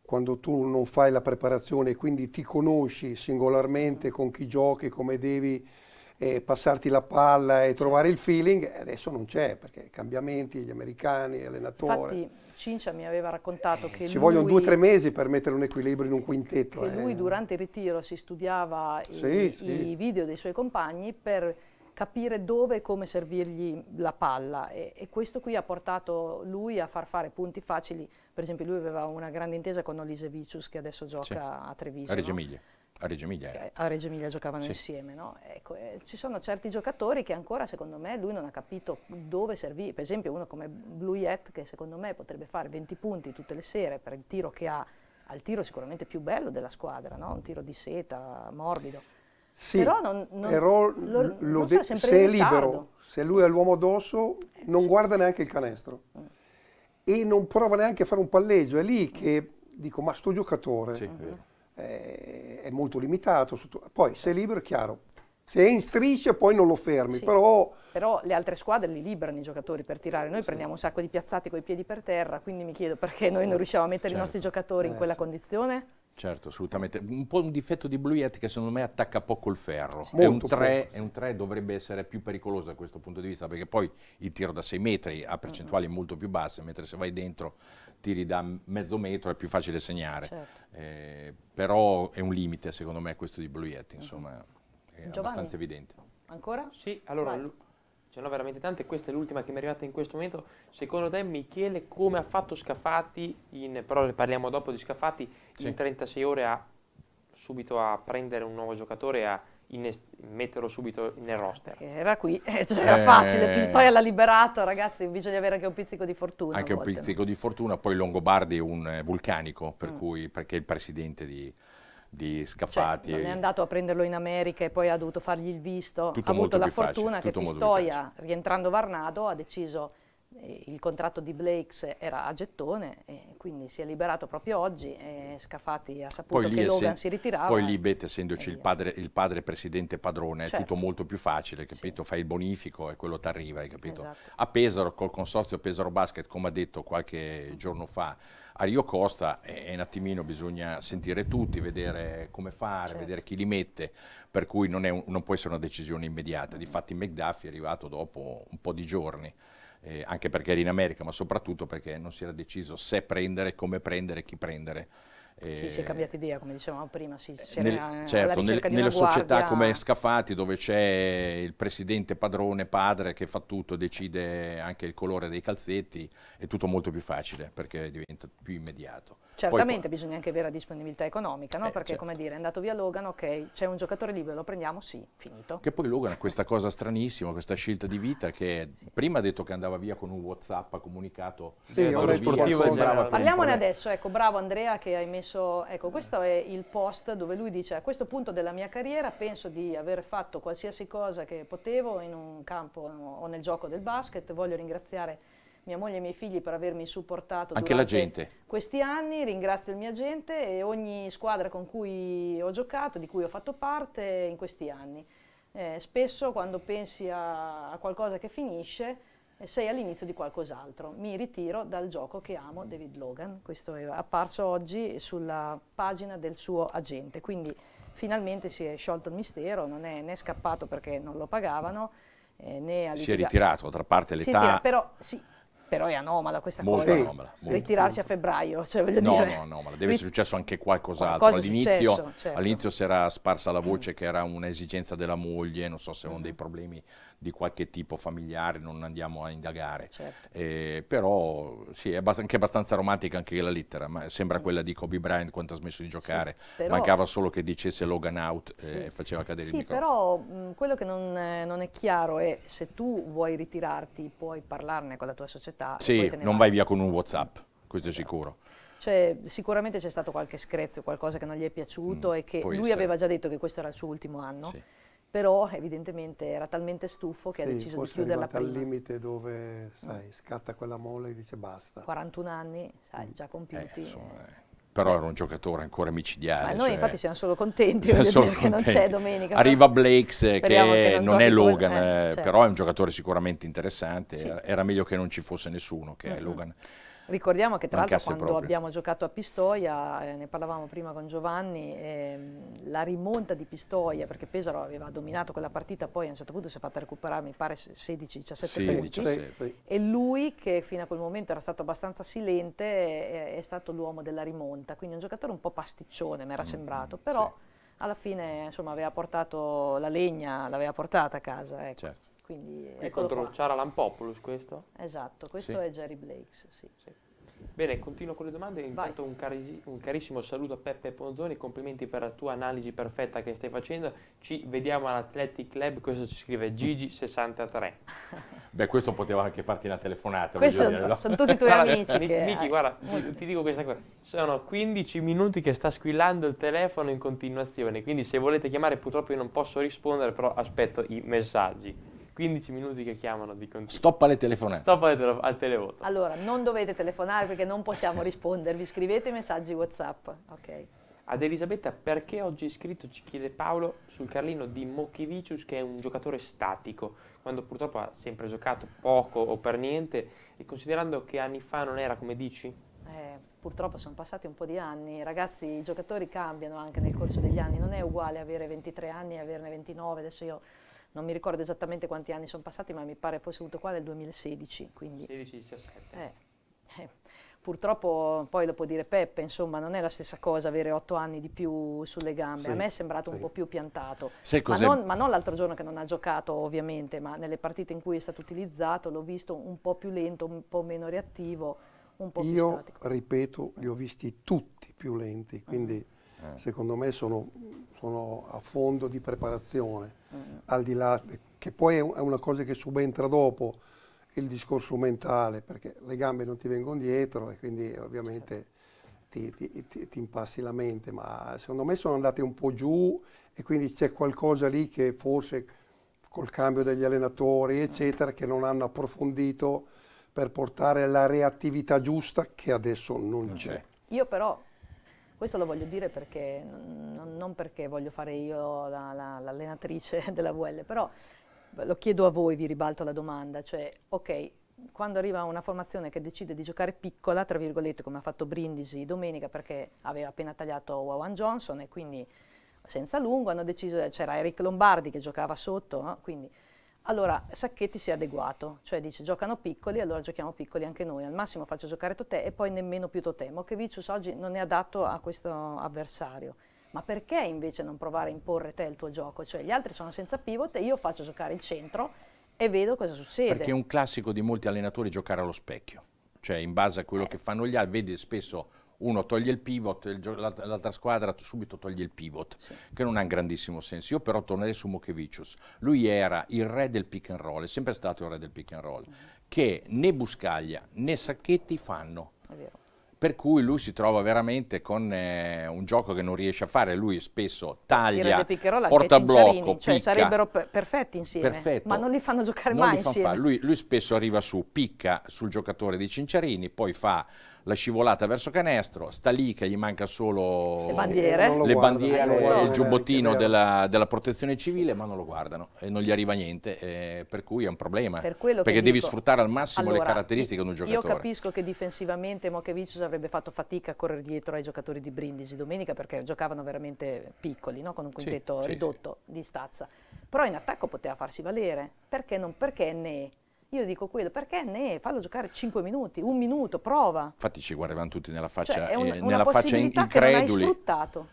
quando tu non fai la preparazione e quindi ti conosci singolarmente con chi giochi, come devi eh, passarti la palla e trovare il feeling, adesso non c'è perché cambiamenti, gli americani, allenatore. Infatti, Cincia mi aveva raccontato eh, che... Ci lui, vogliono due o tre mesi per mettere un equilibrio in un quintetto. Che eh. lui durante il ritiro si studiava sì, i, sì. i video dei suoi compagni per capire dove e come servirgli la palla e, e, questo qui ha portato lui a far fare punti facili, per esempio lui aveva una grande intesa con Olise Vicius che adesso gioca sì. a Treviso. A Reggio Emilia. No? A Reggio Emilia. Eh. Eh, a Reggio Emilia giocavano sì. insieme, no? ecco, eh, ci sono certi giocatori che ancora, secondo me, lui non ha capito dove servire. Per esempio uno come Bluiet, che secondo me potrebbe fare 20 punti tutte le sere per il tiro che ha, al tiro sicuramente più bello della squadra, no? Un tiro di seta, morbido. Sì, però, non, non, però lo, lo non de- se è libero, se lui è l'uomo addosso, eh, non sì. guarda neanche il canestro. Mm. E non prova neanche a fare un palleggio. È lì che dico, ma sto giocatore... Sì, mm-hmm. vero eh, è molto limitato. Poi se è libero è chiaro, se è in striscia poi non lo fermi, sì, però... però... le altre squadre li liberano i giocatori per tirare, noi sì. prendiamo un sacco di piazzati con i piedi per terra, quindi mi chiedo perché noi non eh, riusciamo a mettere certo. i nostri giocatori eh, in quella sì. condizione? Certo, assolutamente. Un po' un difetto di Blue Yet che secondo me attacca poco il ferro. Sì, è, un 3, è, un 3, dovrebbe essere più pericoloso da questo punto di vista, perché poi il tiro da 6 metri ha percentuali uh -huh. molto più basse, mentre se vai dentro tiri da mezzo metro è più facile segnare, certo. eh, però è un limite secondo me questo di Bluietti, mhm. insomma è Giovanni. abbastanza evidente. Ancora? Sì, allora Vai. ce l'ho veramente tante, questa è l'ultima che mi è arrivata in questo momento, secondo te Michele come ha fatto Scafati, in, però ne parliamo dopo di Scafati, sì. in 36 ore a, subito a prendere un nuovo giocatore e a metterlo subito nel roster. Era qui, cioè era eh, facile, Pistoia l'ha liberato, ragazzi, bisogna avere anche un pizzico di fortuna. Anche un pizzico di fortuna, poi Longobardi è un eh, vulcanico, per mm. cui, perché è il presidente di, di cioè, Scaffati. Cioè, non è andato a prenderlo in America e poi ha dovuto fargli il visto, tutto ha avuto la fortuna facile, che Pistoia, rientrando Varnado, ha deciso il contratto di Blakes era a gettone e quindi si è liberato proprio oggi e Scafati ha saputo poi che Logan si ritirava. Poi lì Bet, essendoci il padre, il padre, presidente padrone, certo. è tutto molto più facile, capito? Sì. Fai il bonifico e quello ti arriva, hai capito? Esatto. A Pesaro, col consorzio Pesaro Basket, come ha detto qualche giorno fa, a Rio Costa è un attimino bisogna sentire tutti, vedere come fare, certo. vedere chi li mette, per cui non, un, non può essere una decisione immediata. Difatti McDuffie è arrivato dopo un po' di giorni eh, anche perché era in America, ma soprattutto perché non si era deciso se prendere, come prendere, chi prendere. Eh, sì, si è eh, cambiata idea, come dicevamo prima, sì, nel, certo, nel, nelle società guardia... come Scafati dove c'è il presidente padrone, padre che fa tutto, decide anche il colore dei calzetti, è tutto molto più facile perché diventa più immediato. Certamente Poi, bisogna anche avere la disponibilità economica, no? eh, perché certo. come dire, è andato via Logan, ok, c'è un giocatore libero, lo prendiamo, sì, finito. Che poi Logan ha questa cosa stranissima, questa scelta di vita che sì. prima ha detto che andava via con un Whatsapp, ha comunicato. Sì, eh, ora sportivo sembrava Parliamone adesso, ecco, bravo Andrea che hai messo, ecco, questo è il post dove lui dice a questo punto della mia carriera penso di aver fatto qualsiasi cosa che potevo in un campo o nel gioco del basket, voglio ringraziare mia moglie e i miei figli per avermi supportato Anche la gente. questi anni, ringrazio il mio agente e ogni squadra con cui ho giocato, di cui ho fatto parte in questi anni. Eh, spesso quando pensi a, a qualcosa che finisce, eh, sei all'inizio di qualcos'altro. Mi ritiro dal gioco che amo, David Logan. Questo è apparso oggi sulla pagina del suo agente. Quindi finalmente si è sciolto il mistero, non è né scappato perché non lo pagavano, eh, né ha litigato. Si è ritirato, d'altra parte l'età... Però sì, però è anomala questa molto cosa. Anomala, molto, Ritirarci molto. a febbraio, cioè voglio no, dire. No, no, no, deve essere successo anche qualcos'altro. All'inizio, successo, certo. all'inizio si era sparsa la voce mm. che era un'esigenza della moglie, non so se erano dei mm. problemi di qualche tipo familiare, non andiamo a indagare. Certo. Eh, però sì, è abbast- anche abbastanza romantica anche la lettera, ma sembra quella di Kobe Bryant quando ha smesso di giocare. Sì, però... Mancava solo che dicesse Logan out eh, sì. eh, e faceva cadere il microfono. Sì, però mh, quello che non, eh, non, è chiaro è se tu vuoi ritirarti, puoi parlarne con la tua società. Sì, non vai via con un WhatsApp, questo esatto. è certo. sicuro. Cioè, sicuramente c'è stato qualche screzio, qualcosa che non gli è piaciuto mm, e che lui essere. aveva già detto che questo era il suo ultimo anno. Sì però evidentemente era talmente stufo che sì, ha deciso di chiuderla prima. al limite dove, sai, mm. scatta quella mole e dice basta. 41 anni, sai, mm. già compiuti. Eh, insomma, eh. eh. Però era un giocatore ancora micidiale. Ma noi cioè, infatti siamo solo contenti, siamo solo contenti. non c'è domenica. Arriva Blakes eh, che, che, non, non è Logan, eh, eh, certo. però è un giocatore sicuramente interessante, sì. era meglio che non ci fosse nessuno che mm -hmm. è Logan. Ricordiamo che tra l'altro quando proprio. abbiamo giocato a Pistoia, eh, ne parlavamo prima con Giovanni, ehm, la rimonta di Pistoia, perché Pesaro aveva dominato quella partita, poi a un certo punto si è fatta recuperare, mi pare 16-17 sì, punti, sì. e lui che fino a quel momento era stato abbastanza silente è, eh, è stato l'uomo della rimonta, quindi un giocatore un po' pasticcione mi era mm, sembrato, però sì. alla fine insomma, aveva portato la legna, l'aveva portata a casa. Ecco. Certo. Quindi, è contro qua. Ciara Lampopoulos questo? Esatto, questo sì. è Jerry Blakes, sì. sì. Bene, continuo con le domande. Intanto un, cari un, carissimo saluto a Peppe Ponzoni, complimenti per la tua analisi perfetta che stai facendo. Ci vediamo all'Athletic Club, questo ci scrive Gigi63. Beh, questo poteva anche farti una telefonata. Questo dire, no? sono tutti i tuoi amici. Miki, guarda, ti, ti dico questa cosa. Sono 15 minuti che sta squillando il telefono in continuazione, quindi se volete chiamare purtroppo io non posso rispondere, però aspetto i messaggi. 15 minuti che chiamano di continuo. Stop alle telefonate. Stop alle tele- al televoto. Allora, non dovete telefonare perché non possiamo rispondervi. Scrivete messaggi WhatsApp. Ok. Ad Elisabetta, perché oggi è iscritto, ci chiede Paolo, sul Carlino di Mokevicius, che è un giocatore statico, quando purtroppo ha sempre giocato poco o per niente, e considerando che anni fa non era come dici? Eh, purtroppo sono passati un po' di anni, ragazzi, i giocatori cambiano anche nel corso degli anni, non è uguale avere 23 anni e averne 29, adesso io non mi ricordo esattamente quanti anni sono passati, ma mi pare fosse venuto qua nel 2016. 16-17. Eh, eh. Purtroppo poi lo può dire Peppe, insomma, non è la stessa cosa avere otto anni di più sulle gambe. Sì, a me è sembrato sì. un po' più piantato. Ma non, ma non, l'altro giorno che non ha giocato, ovviamente, ma nelle partite in cui è stato utilizzato l'ho visto un po' più lento, un po' meno reattivo, un po' Io, più statico. Io, ripeto, li ho visti tutti più lenti, quindi... uh eh. secondo me sono, sono, a fondo di preparazione, eh. al di là, che poi è una cosa che subentra dopo il discorso mentale, perché le gambe non ti vengono dietro e quindi eh, ovviamente certo. ti, ti, ti, ti impassi la mente, ma secondo me sono andate un po' giù e quindi c'è qualcosa lì che forse col cambio degli allenatori, eh. eccetera, che non hanno approfondito per portare la reattività giusta che adesso non c'è. Io però questo lo voglio dire perché, non perché voglio fare io l'allenatrice la, la, della VL, però lo chiedo a voi, vi ribalto la domanda, cioè, ok, quando arriva una formazione che decide di giocare piccola, tra virgolette, come ha fatto Brindisi domenica, perché aveva appena tagliato Wawan Johnson e quindi senza lungo hanno deciso, c'era Eric Lombardi che giocava sotto, no? quindi allora Sacchetti si è adeguato, cioè dice giocano piccoli, allora giochiamo piccoli anche noi, al massimo faccio giocare Totè e poi nemmeno più Totè. Mochevicius oggi non è adatto a questo avversario. Ma perché invece non provare a imporre te il tuo gioco? Cioè gli altri sono senza pivot e io faccio giocare il centro e vedo cosa succede. Perché è un classico di molti allenatori giocare allo specchio. Cioè in base a quello eh. che fanno gli altri, vedi spesso uno toglie il pivot, l'altra squadra subito toglie il pivot, sì. che non ha un grandissimo senso. Io però tornerei su Mukevicius. Lui era il re del pick and roll, è sempre stato il re del pick and roll, mm che né Buscaglia né Sacchetti fanno. È vero per cui lui si trova veramente con eh, un gioco che non riesce a fare, lui spesso taglia, porta blocco, cioè picca. sarebbero perfetti insieme, Perfetto. ma non li fanno giocare non mai insieme. Lui, lui, spesso arriva su, picca sul giocatore di Cinciarini, poi fa la scivolata verso canestro, sta lì che gli manca solo le bandiere, le bandiere guarda, eh, il giubbottino della, della, protezione civile, ma non lo guardano e non gli arriva niente, eh, per cui è un problema, per perché devi dico, sfruttare al massimo allora, le caratteristiche di un giocatore. Io capisco che difensivamente Mochevicius avrebbe fatto fatica a correre dietro ai giocatori di Brindisi domenica perché giocavano veramente piccoli, no? con un quintetto sì, ridotto sì, sì. di stazza, però in attacco poteva farsi valere, perché, non, perché ne io dico quello, perché ne fallo giocare 5 minuti, un minuto, prova. Infatti ci guardavano tutti nella cioè, faccia, cioè, una, eh, nella faccia increduli,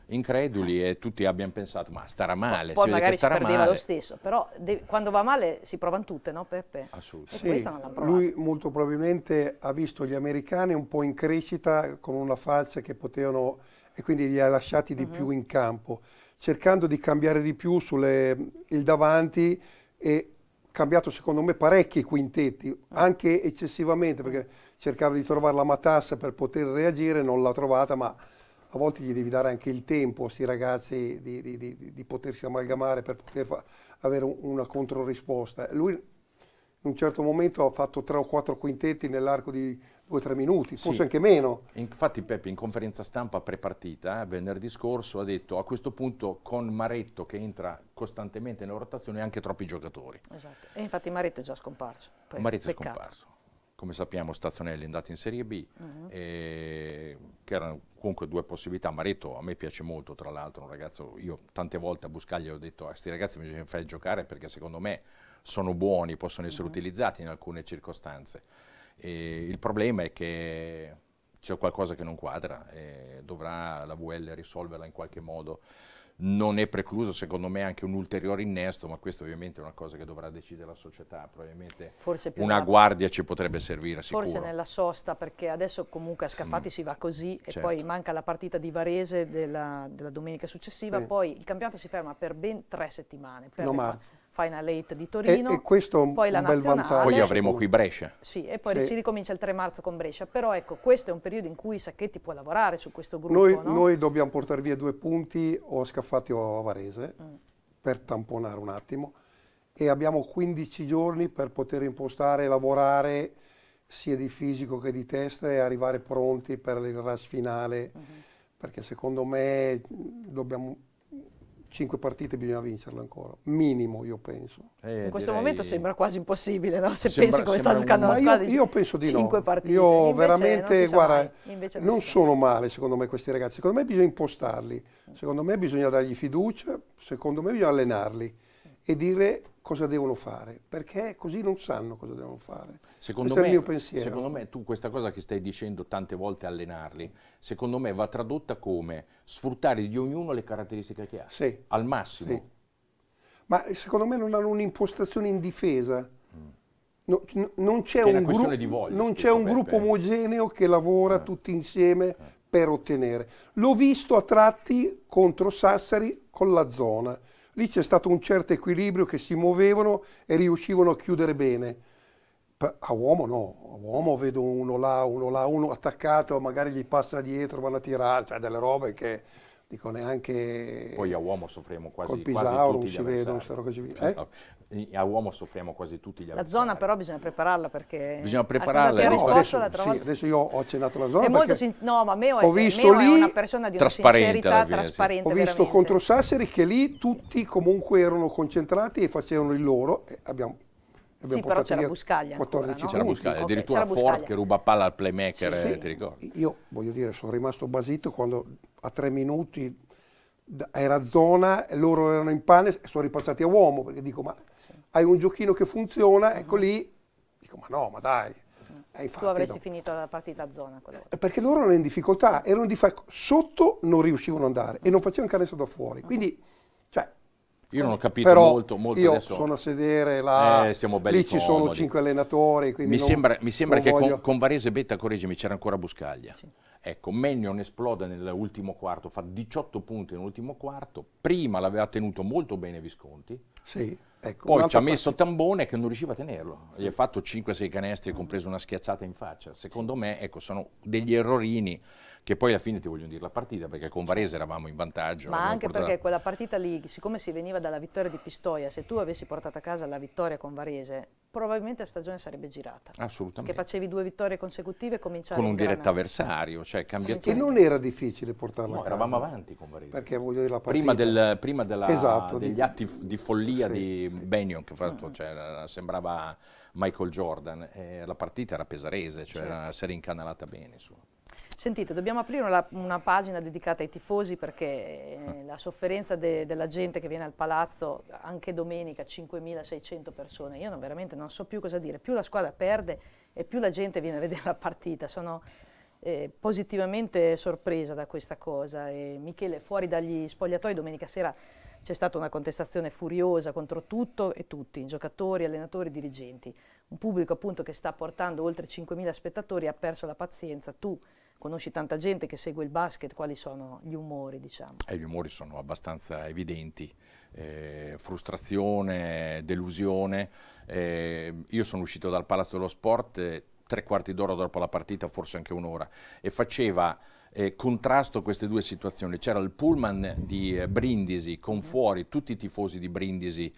increduli e tutti abbiano pensato ma starà male, poi, poi magari starà perdeva male. lo stesso, però quando va male si provano tutte, no Peppe? Assolutamente. Sì, lui molto probabilmente ha visto gli americani un po' in crescita con una faccia che potevano e quindi li ha lasciati di uh -huh. più mhm. in campo, cercando di cambiare di più il davanti e cambiato secondo me parecchi quintetti, anche eccessivamente, perché cercava di trovare la matassa per poter reagire, non l'ha trovata, ma a volte gli devi dare anche il tempo a questi ragazzi di, di, di, di, potersi amalgamare per poter avere un, una controrisposta. Lui in un certo momento ha fatto tre o quattro quintetti nell'arco di due o tre minuti, forse sì. anche meno. Infatti Peppe in conferenza stampa prepartita eh, venerdì scorso ha detto a questo punto con Maretto che entra costantemente nella rotazione anche troppi giocatori. Esatto, e infatti Maretto è già scomparso. Poi, Maretto peccato. è scomparso. Come sappiamo Stazzonelli è andato in Serie B, uh mm-hmm. -huh. e, che erano comunque due possibilità. Maretto a me piace molto, tra l'altro, un ragazzo, io tante volte a Buscaglia ho detto a questi ragazzi bisogna far giocare perché secondo me sono buoni, possono essere uh mm-hmm. -huh. utilizzati in alcune circostanze e il problema è che c'è qualcosa che non quadra, e dovrà la VL risolverla in qualche modo. Non è precluso secondo me anche un ulteriore innesto, ma questo ovviamente è una cosa che dovrà decidere la società, probabilmente una guardia ci potrebbe servire sicuro. Forse nella sosta, perché adesso comunque a Scaffati mm. si va così certo. e poi manca la partita di Varese della, della domenica successiva, eh. poi il campionato si ferma per ben tre settimane. Per no, ma Final 8 di Torino, e, e questo un, bel la un Poi avremo qui Brescia. Sì, e poi sì. si ricomincia il 3 marzo con Brescia, però ecco, questo è un periodo in cui Sacchetti può lavorare su questo gruppo. Noi, no? noi dobbiamo portare via due punti o a Scaffati o a Varese, mm. per tamponare un attimo, e abbiamo 15 giorni per poter impostare, lavorare sia di fisico che di testa e arrivare pronti per il rush finale, mm -hmm. perché secondo me mm, dobbiamo cinque partite bisogna vincerle ancora, minimo io penso. Eh, in questo direi... momento sembra quasi impossibile, no? se sembra, pensi come sta giocando un... la squadra. Io, io penso di no, partite. io Invece veramente, non guarda, non sono male secondo me questi ragazzi, secondo me bisogna impostarli, secondo me bisogna dargli fiducia, secondo me bisogna allenarli e dire cosa devono fare, perché così non sanno cosa devono fare. Secondo Questo me, è il mio pensiero. Secondo me tu questa cosa che stai dicendo tante volte allenarli, secondo me va tradotta come sfruttare di ognuno le caratteristiche che ha, sì. al massimo. Sì. Ma secondo me non hanno un'impostazione in difesa. Mm. No, non c'è un, gru- voglia, non c'è un gruppo omogeneo che lavora eh. tutti insieme eh. per ottenere. L'ho visto a tratti contro Sassari con la zona Lì c'è stato un certo equilibrio che si muovevano e riuscivano a chiudere bene. A uomo no, a uomo vedo uno là, uno là, uno attaccato, magari gli passa dietro, vanno a tirare, cioè delle robe che dico neanche... Poi a uomo soffriamo quasi, col Pisauro, quasi tutti gli vedo, eh? A uomo soffriamo quasi tutti gli avversari. La zona però bisogna prepararla perché... Bisogna prepararla. No, eh, adesso, sì, adesso, io ho accennato la zona No, ma Meo è, ho visto Meo lì, una persona di una sincerità trasparente. Ho visto veramente. contro Sassari che lì tutti comunque erano concentrati e facevano il loro. abbiamo Abbiamo sì, però c'è la Buscaglia 14 ancora, no? Buscaglia, addirittura okay, Ford che ruba palla al playmaker, sì, eh, sì. ti ricordi? Io, voglio dire, sono rimasto basito quando a tre minuti era zona, loro erano in pane e sono ripassati a uomo, perché dico, ma sì. hai un giochino che funziona, ecco mm. lì, dico, ma no, ma dai. Mm. Eh, infatti, tu avresti no. finito la partita a zona. Eh, perché loro erano in difficoltà, erano di fa- sotto non riuscivano ad andare mm. e non facevano canestro da fuori. Mm. Quindi... Mm io non ho capito Però molto, molto io adesso. sono a sedere là, eh, siamo belli lì ci comodi. sono cinque allenatori. Mi, non, sembra, mi, sembra, che con, con Varese Betta, correggimi, c'era ancora Buscaglia. Sì. Ecco, Mennion esplode nell'ultimo quarto, fa 18 punti nell'ultimo quarto, prima l'aveva tenuto molto bene Visconti. Sì. Ecco, Poi ci ha messo partita. Tambone che non riusciva a tenerlo, gli ha fatto 5-6 canestri, compreso una schiacciata in faccia. Secondo me, ecco, sono degli errorini che poi alla fine ti vogliono dire la partita, perché con Varese eravamo in vantaggio. Ma anche portato... perché quella partita lì, siccome si veniva dalla vittoria di Pistoia, se tu avessi portato a casa la vittoria con Varese, probabilmente la stagione sarebbe girata. Assolutamente. Che facevi due vittorie consecutive e cominciavi Con un diretto avversario, cioè cambiato. E non era difficile portarla no, a casa. eravamo avanti con Varese. Perché voglio dire la partita. Prima, del, prima della, esatto, degli di... atti di follia sì, di sì. Benyon, che fatto, mm. cioè, sembrava Michael Jordan, eh, la partita era pesarese, cioè certo. era, si era incanalata bene. Insomma. Sentite, dobbiamo aprire una, una pagina dedicata ai tifosi perché ah. eh, la sofferenza de, della gente che viene al palazzo anche domenica, 5.600 persone, io non, veramente non so più cosa dire, più la squadra perde e più la gente viene a vedere la partita, sono eh, positivamente sorpresa da questa cosa e Michele fuori dagli spogliatoi domenica sera c'è stata una contestazione furiosa contro tutto e tutti, giocatori, allenatori, dirigenti. Un pubblico appunto che sta portando oltre 5.000 spettatori ha perso la pazienza, tu conosci tanta gente che segue il basket, quali sono gli umori? Diciamo? Eh, gli umori sono abbastanza evidenti, eh, frustrazione, delusione. Eh, io sono uscito dal Palazzo dello Sport eh, tre quarti d'ora dopo la partita, forse anche un'ora, e faceva eh, contrasto queste due situazioni. C'era il pullman di eh, Brindisi con fuori tutti i tifosi di Brindisi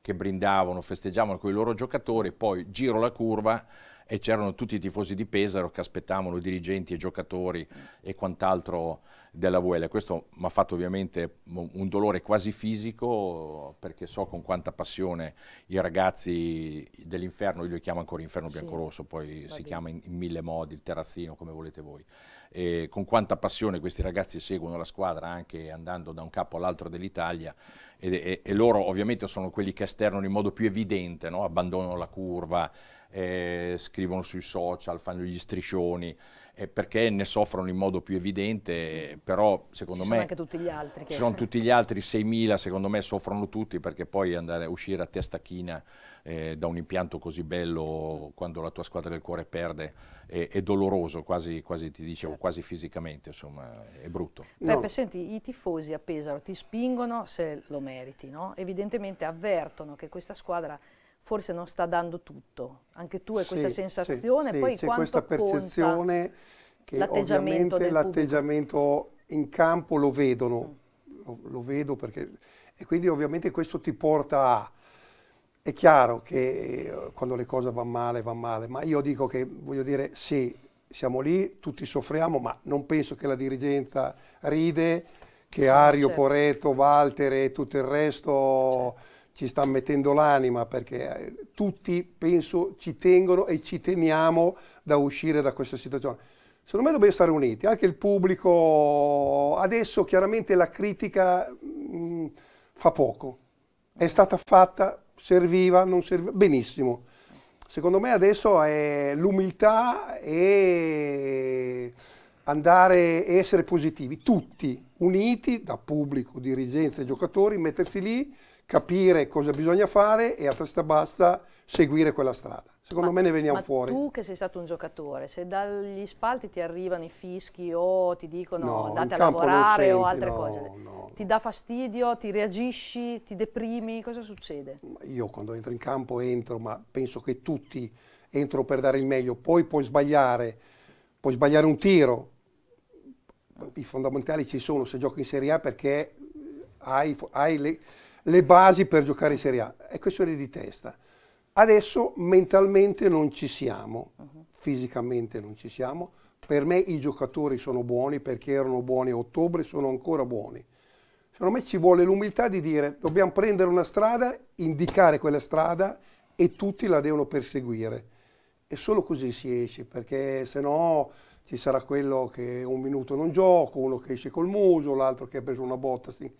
che brindavano, festeggiavano con i loro giocatori, poi giro la curva e c'erano tutti i tifosi di Pesaro che aspettavano dirigenti e giocatori e quant'altro della VL. Questo mi ha fatto ovviamente un dolore quasi fisico perché so con quanta passione i ragazzi dell'inferno, io li chiamo ancora inferno sì. biancorosso, poi si bene. chiama in, in, mille modi, il terrazzino come volete voi, e con quanta passione questi ragazzi seguono la squadra anche andando da un capo all'altro dell'Italia e, e, e, loro ovviamente sono quelli che esternano in modo più evidente, no? abbandonano la curva, eh, scrivono sui social, fanno gli striscioni, eh, perché ne soffrono in modo più evidente, però secondo ci me... Ci sono anche tutti gli altri. Che... Ci sono tutti gli altri 6.000, secondo me soffrono tutti, perché poi andare a uscire a testa china eh, da un impianto così bello quando la tua squadra del cuore perde è, è doloroso, quasi, quasi, ti dicevo, certo. quasi fisicamente, insomma, è brutto. Peppe, no. senti, i tifosi a Pesaro ti spingono se lo meriti, no? Evidentemente avvertono che questa squadra forse non sta dando tutto. Anche tu hai questa sensazione, sì, poi sì, c'è questa percezione che ovviamente l'atteggiamento in campo lo vedono, mm. lo, lo, vedo perché... E quindi ovviamente questo ti porta a... È chiaro che eh, quando le cose vanno male, vanno male, ma io dico che, voglio dire, sì, siamo lì, tutti soffriamo, ma non penso che la dirigenza ride, che Ario, certo. Poreto, Walter e tutto il resto... Certo ci sta mettendo l'anima perché eh, tutti, penso, ci tengono e ci teniamo da uscire da questa situazione. Secondo me dobbiamo stare uniti, anche il pubblico, adesso chiaramente la critica mh, mm, fa poco, è stata fatta, serviva, non serviva, benissimo. Secondo me adesso è l'umiltà e andare e essere positivi, tutti uniti da pubblico, dirigenza e giocatori, mettersi lì capire cosa bisogna fare e a testa bassa seguire quella strada. Secondo ma, me ne veniamo fuori. Ma tu che sei stato un giocatore, se dagli spalti ti arrivano i fischi o ti dicono no, andate a lavorare senti, o altre no, cose, no, ti dà fastidio, ti reagisci, ti deprimi, cosa succede? Io quando entro in campo entro, ma penso che tutti entro per dare il meglio, poi puoi sbagliare, puoi sbagliare un tiro, i fondamentali ci sono se giochi in Serie A perché hai, hai le le basi per giocare in Serie A, è questione di testa. Adesso mentalmente non ci siamo, uh-huh. fisicamente non ci siamo. Per me i giocatori sono buoni perché erano buoni a ottobre, e sono ancora buoni. Secondo me ci vuole l'umiltà di dire dobbiamo prendere una strada, indicare quella strada e tutti la devono perseguire. E solo così si esce, perché se no ci sarà quello che un minuto non gioco, uno che esce col muso, l'altro che ha preso una botta. Sì.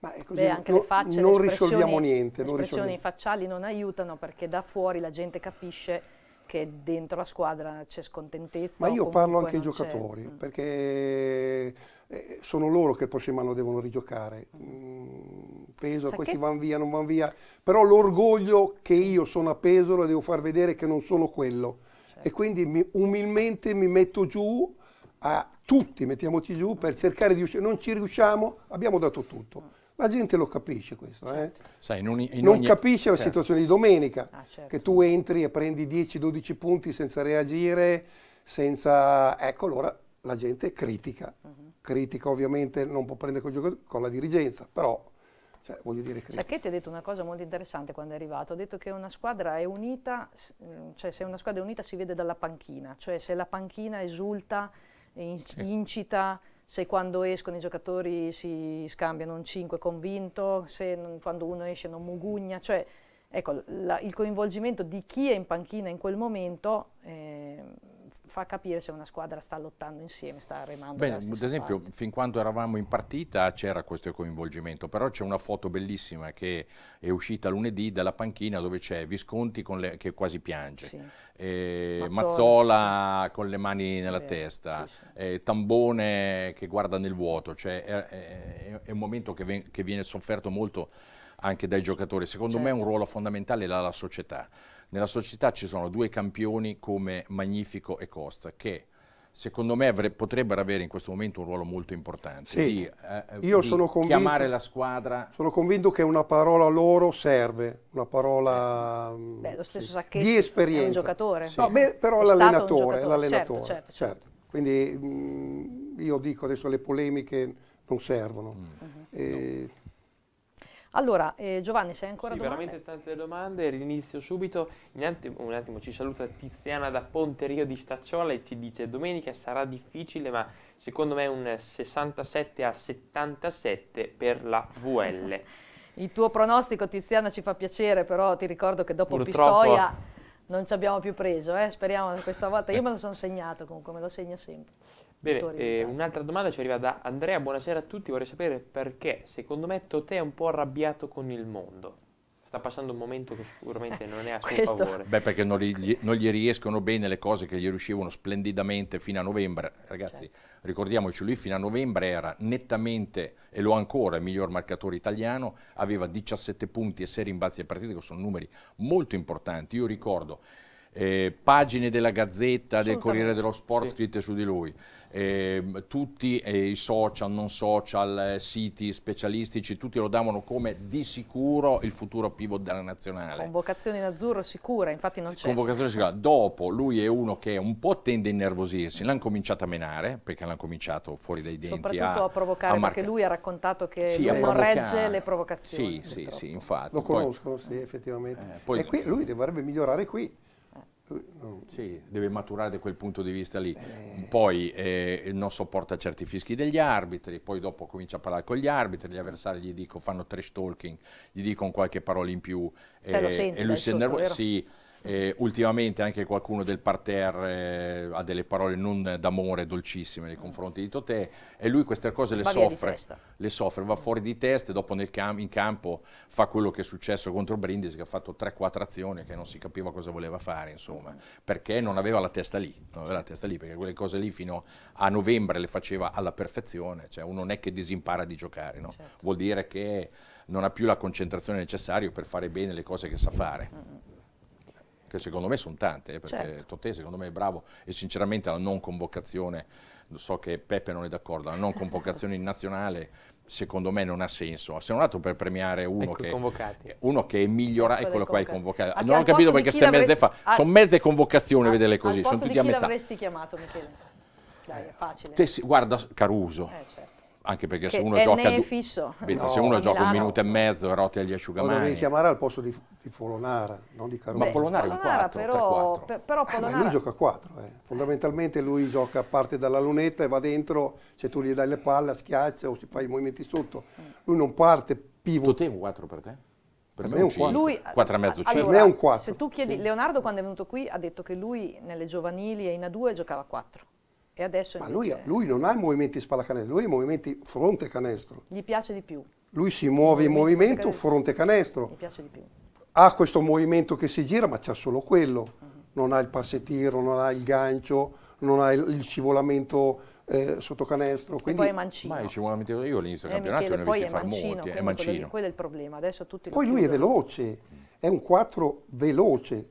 Ma è così, Beh, anche no, le facce, non risolviamo niente. Le espressioni facciali non aiutano perché da fuori la gente capisce che dentro la squadra c'è scontentezza. Ma io parlo anche ai giocatori, mm. perché eh, sono loro che il prossimo anno devono rigiocare. Mm, peso, Pesaro, questi che... vanno via, non vanno via. Però l'orgoglio che io sono a Pesaro devo far vedere che non sono quello. Certo. E quindi mi, umilmente mi metto giù a tutti, mettiamoci giù, per cercare di uscire. Non ci riusciamo, abbiamo dato tutto. Mm. La gente lo capisce questo. Eh? Certo. Sai, in ogni, in non ogni... capisce la certo. situazione di domenica, ah, certo. che tu entri e prendi 10-12 punti senza reagire, senza... Ecco, allora la gente critica. Uh-huh. Critica ovviamente non può prendere con, gioco... con la dirigenza, però cioè, voglio dire che... Sacchetti ha detto una cosa molto interessante quando è arrivato, ha detto che una squadra è unita, mm, cioè se una squadra è unita si vede dalla panchina, cioè se la panchina esulta, incita... Sì se quando escono i giocatori si scambiano un 5 convinto, se non, quando uno esce non mugugna, cioè ecco, la, il coinvolgimento di chi è in panchina in quel momento eh, fa capire se una squadra sta lottando insieme, sta remando. Bene, ad esempio, parte. fin quando eravamo in partita c'era questo coinvolgimento, però c'è una foto bellissima che è uscita lunedì dalla panchina dove c'è Visconti le, che quasi piange, sì. eh, Mazzola sì. con le mani nella vero, testa, sì, eh, Tambone che guarda nel vuoto, cioè è, è, è un momento che, ven, che, viene sofferto molto anche dai giocatori. Secondo certo. me un ruolo fondamentale l'ha la società. Nella società ci sono due campioni come Magnifico e Costa che secondo me avre, potrebbero avere in questo momento un ruolo molto importante sì, di, eh, eh io sono convinto, chiamare la squadra. Sono convinto che una parola loro serve, una parola eh. mm, Beh, lo stesso sì, di esperienza. È un giocatore. Sì. No, beh, però l'allenatore, certo, l'allenatore. Certo, certo, certo. certo, Quindi mh, mm, io dico adesso le polemiche non servono. Mm. Eh, no. Allora, eh, Giovanni, c'è ancora sì, domande? veramente tante domande, rinizio subito. Attimo, un attimo, ci saluta Tiziana da Ponterio di Stacciola e ci dice domenica sarà difficile, ma secondo me un 67 a 77 per la VL. Il tuo pronostico, Tiziana, ci fa piacere, però ti ricordo che dopo Purtroppo... Pistoia non ci abbiamo più preso, eh? speriamo che questa volta, io me lo sono segnato comunque, me lo segno sempre. Bene, eh, un'altra domanda ci arriva da Andrea. Buonasera a tutti, vorrei sapere perché secondo me Totè è un po' arrabbiato con il mondo. Sta passando un momento che sicuramente non è a suo Questo. favore. Beh, perché non gli, non gli, riescono bene le cose che gli riuscivano splendidamente fino a novembre. Ragazzi, certo. ricordiamoci, lui fino a novembre era nettamente, e lo ha ancora, il miglior marcatore italiano, aveva 17 punti e 6 rimbalzi a partita, che sono numeri molto importanti. Io ricordo eh, pagine della Gazzetta, del Corriere dello Sport sì. scritte su di lui eh, tutti eh, i social, non social, eh, siti specialistici, tutti lo davano come di sicuro il futuro pivot della nazionale. Convocazione in azzurro sicura, infatti non c'è. Convocazione sicura. Dopo lui è uno che un po' tende a innervosirsi, l'hanno cominciato a menare, perché l'hanno cominciato fuori dai denti. Soprattutto a, a provocare, a perché lui ha raccontato che sì, non regge le provocazioni. Sì, sì, sì, infatti. Lo conosco, sì, effettivamente. Eh, e qui lui dovrebbe migliorare qui sì, deve maturare da quel punto di vista lì. Eh. Poi eh, non sopporta certi fischi degli arbitri, poi dopo comincia a parlare con gli arbitri, gli avversari gli dicono, fanno trash talking, gli dicono qualche parola in più eh, senti, e lui si innervosisce. Sì, e ultimamente anche qualcuno del parterre eh, ha delle parole non d'amore dolcissime nei confronti di Totè e lui queste cose le soffre, le soffre, va fuori di testa e dopo cam in campo fa quello che è successo contro Brindisi che ha fatto 3-4 azioni che non si capiva cosa voleva fare insomma perché non aveva la testa lì, non aveva la testa lì perché quelle cose lì fino a novembre le faceva alla perfezione, cioè uno non è che disimpara di giocare, no? certo. vuol dire che non ha più la concentrazione necessaria per fare bene le cose che sa fare che secondo me sono tante, eh, perché certo. Totè secondo me è bravo e sinceramente la non convocazione, so che Peppe non è d'accordo, la non convocazione in nazionale secondo me non ha senso, se non altro per premiare uno, ecco che, uno che, è migliorato, eccolo qua, è convocato. non ho capito perché queste mezze fa, ah, sono mezze convocazioni a vederle così, sono tutti a metà. Ma l'avresti chiamato Michele? Dai, cioè, è facile. Te, guarda Caruso. Eh, certo anche perché se uno, gioca, fisso. Vedi, no, se uno gioca un minuto e mezzo e rotta gli asciugamani Ma devi chiamare al posto di, di Polonara non di Carolina ma Polonara è un 4 però, 3, però eh, Polonara... eh, lui gioca a 4 eh. fondamentalmente lui gioca parte dalla lunetta e va dentro se tu gli dai le palle schiaccia o si fa i movimenti sotto lui non parte pivot tu è un 4 per te? Per, per me è un 4. Lui, 4 e mezzo, allora, me è un 4. Se tu chiedi, sì. Leonardo quando è venuto qui ha detto che lui nelle giovanili e in A2 giocava a 4. E adesso Ma lui, lui, non ha i movimenti spalla canestro, lui ha i movimenti fronte canestro. Gli piace di più. Lui si muove in movimento fronte canestro. Gli piace di più. Ha questo movimento che si gira, ma c'ha solo quello. Non ha il passetiro, non ha il gancio, non ha il, scivolamento eh, sotto canestro. Quindi... E poi è mancino. Ma scivolamenti io all'inizio del eh, campionato Michele, ne ho visti far molti. È mancino. Quello, quello è il problema. Adesso tutti poi lui è veloce, è un 4 veloce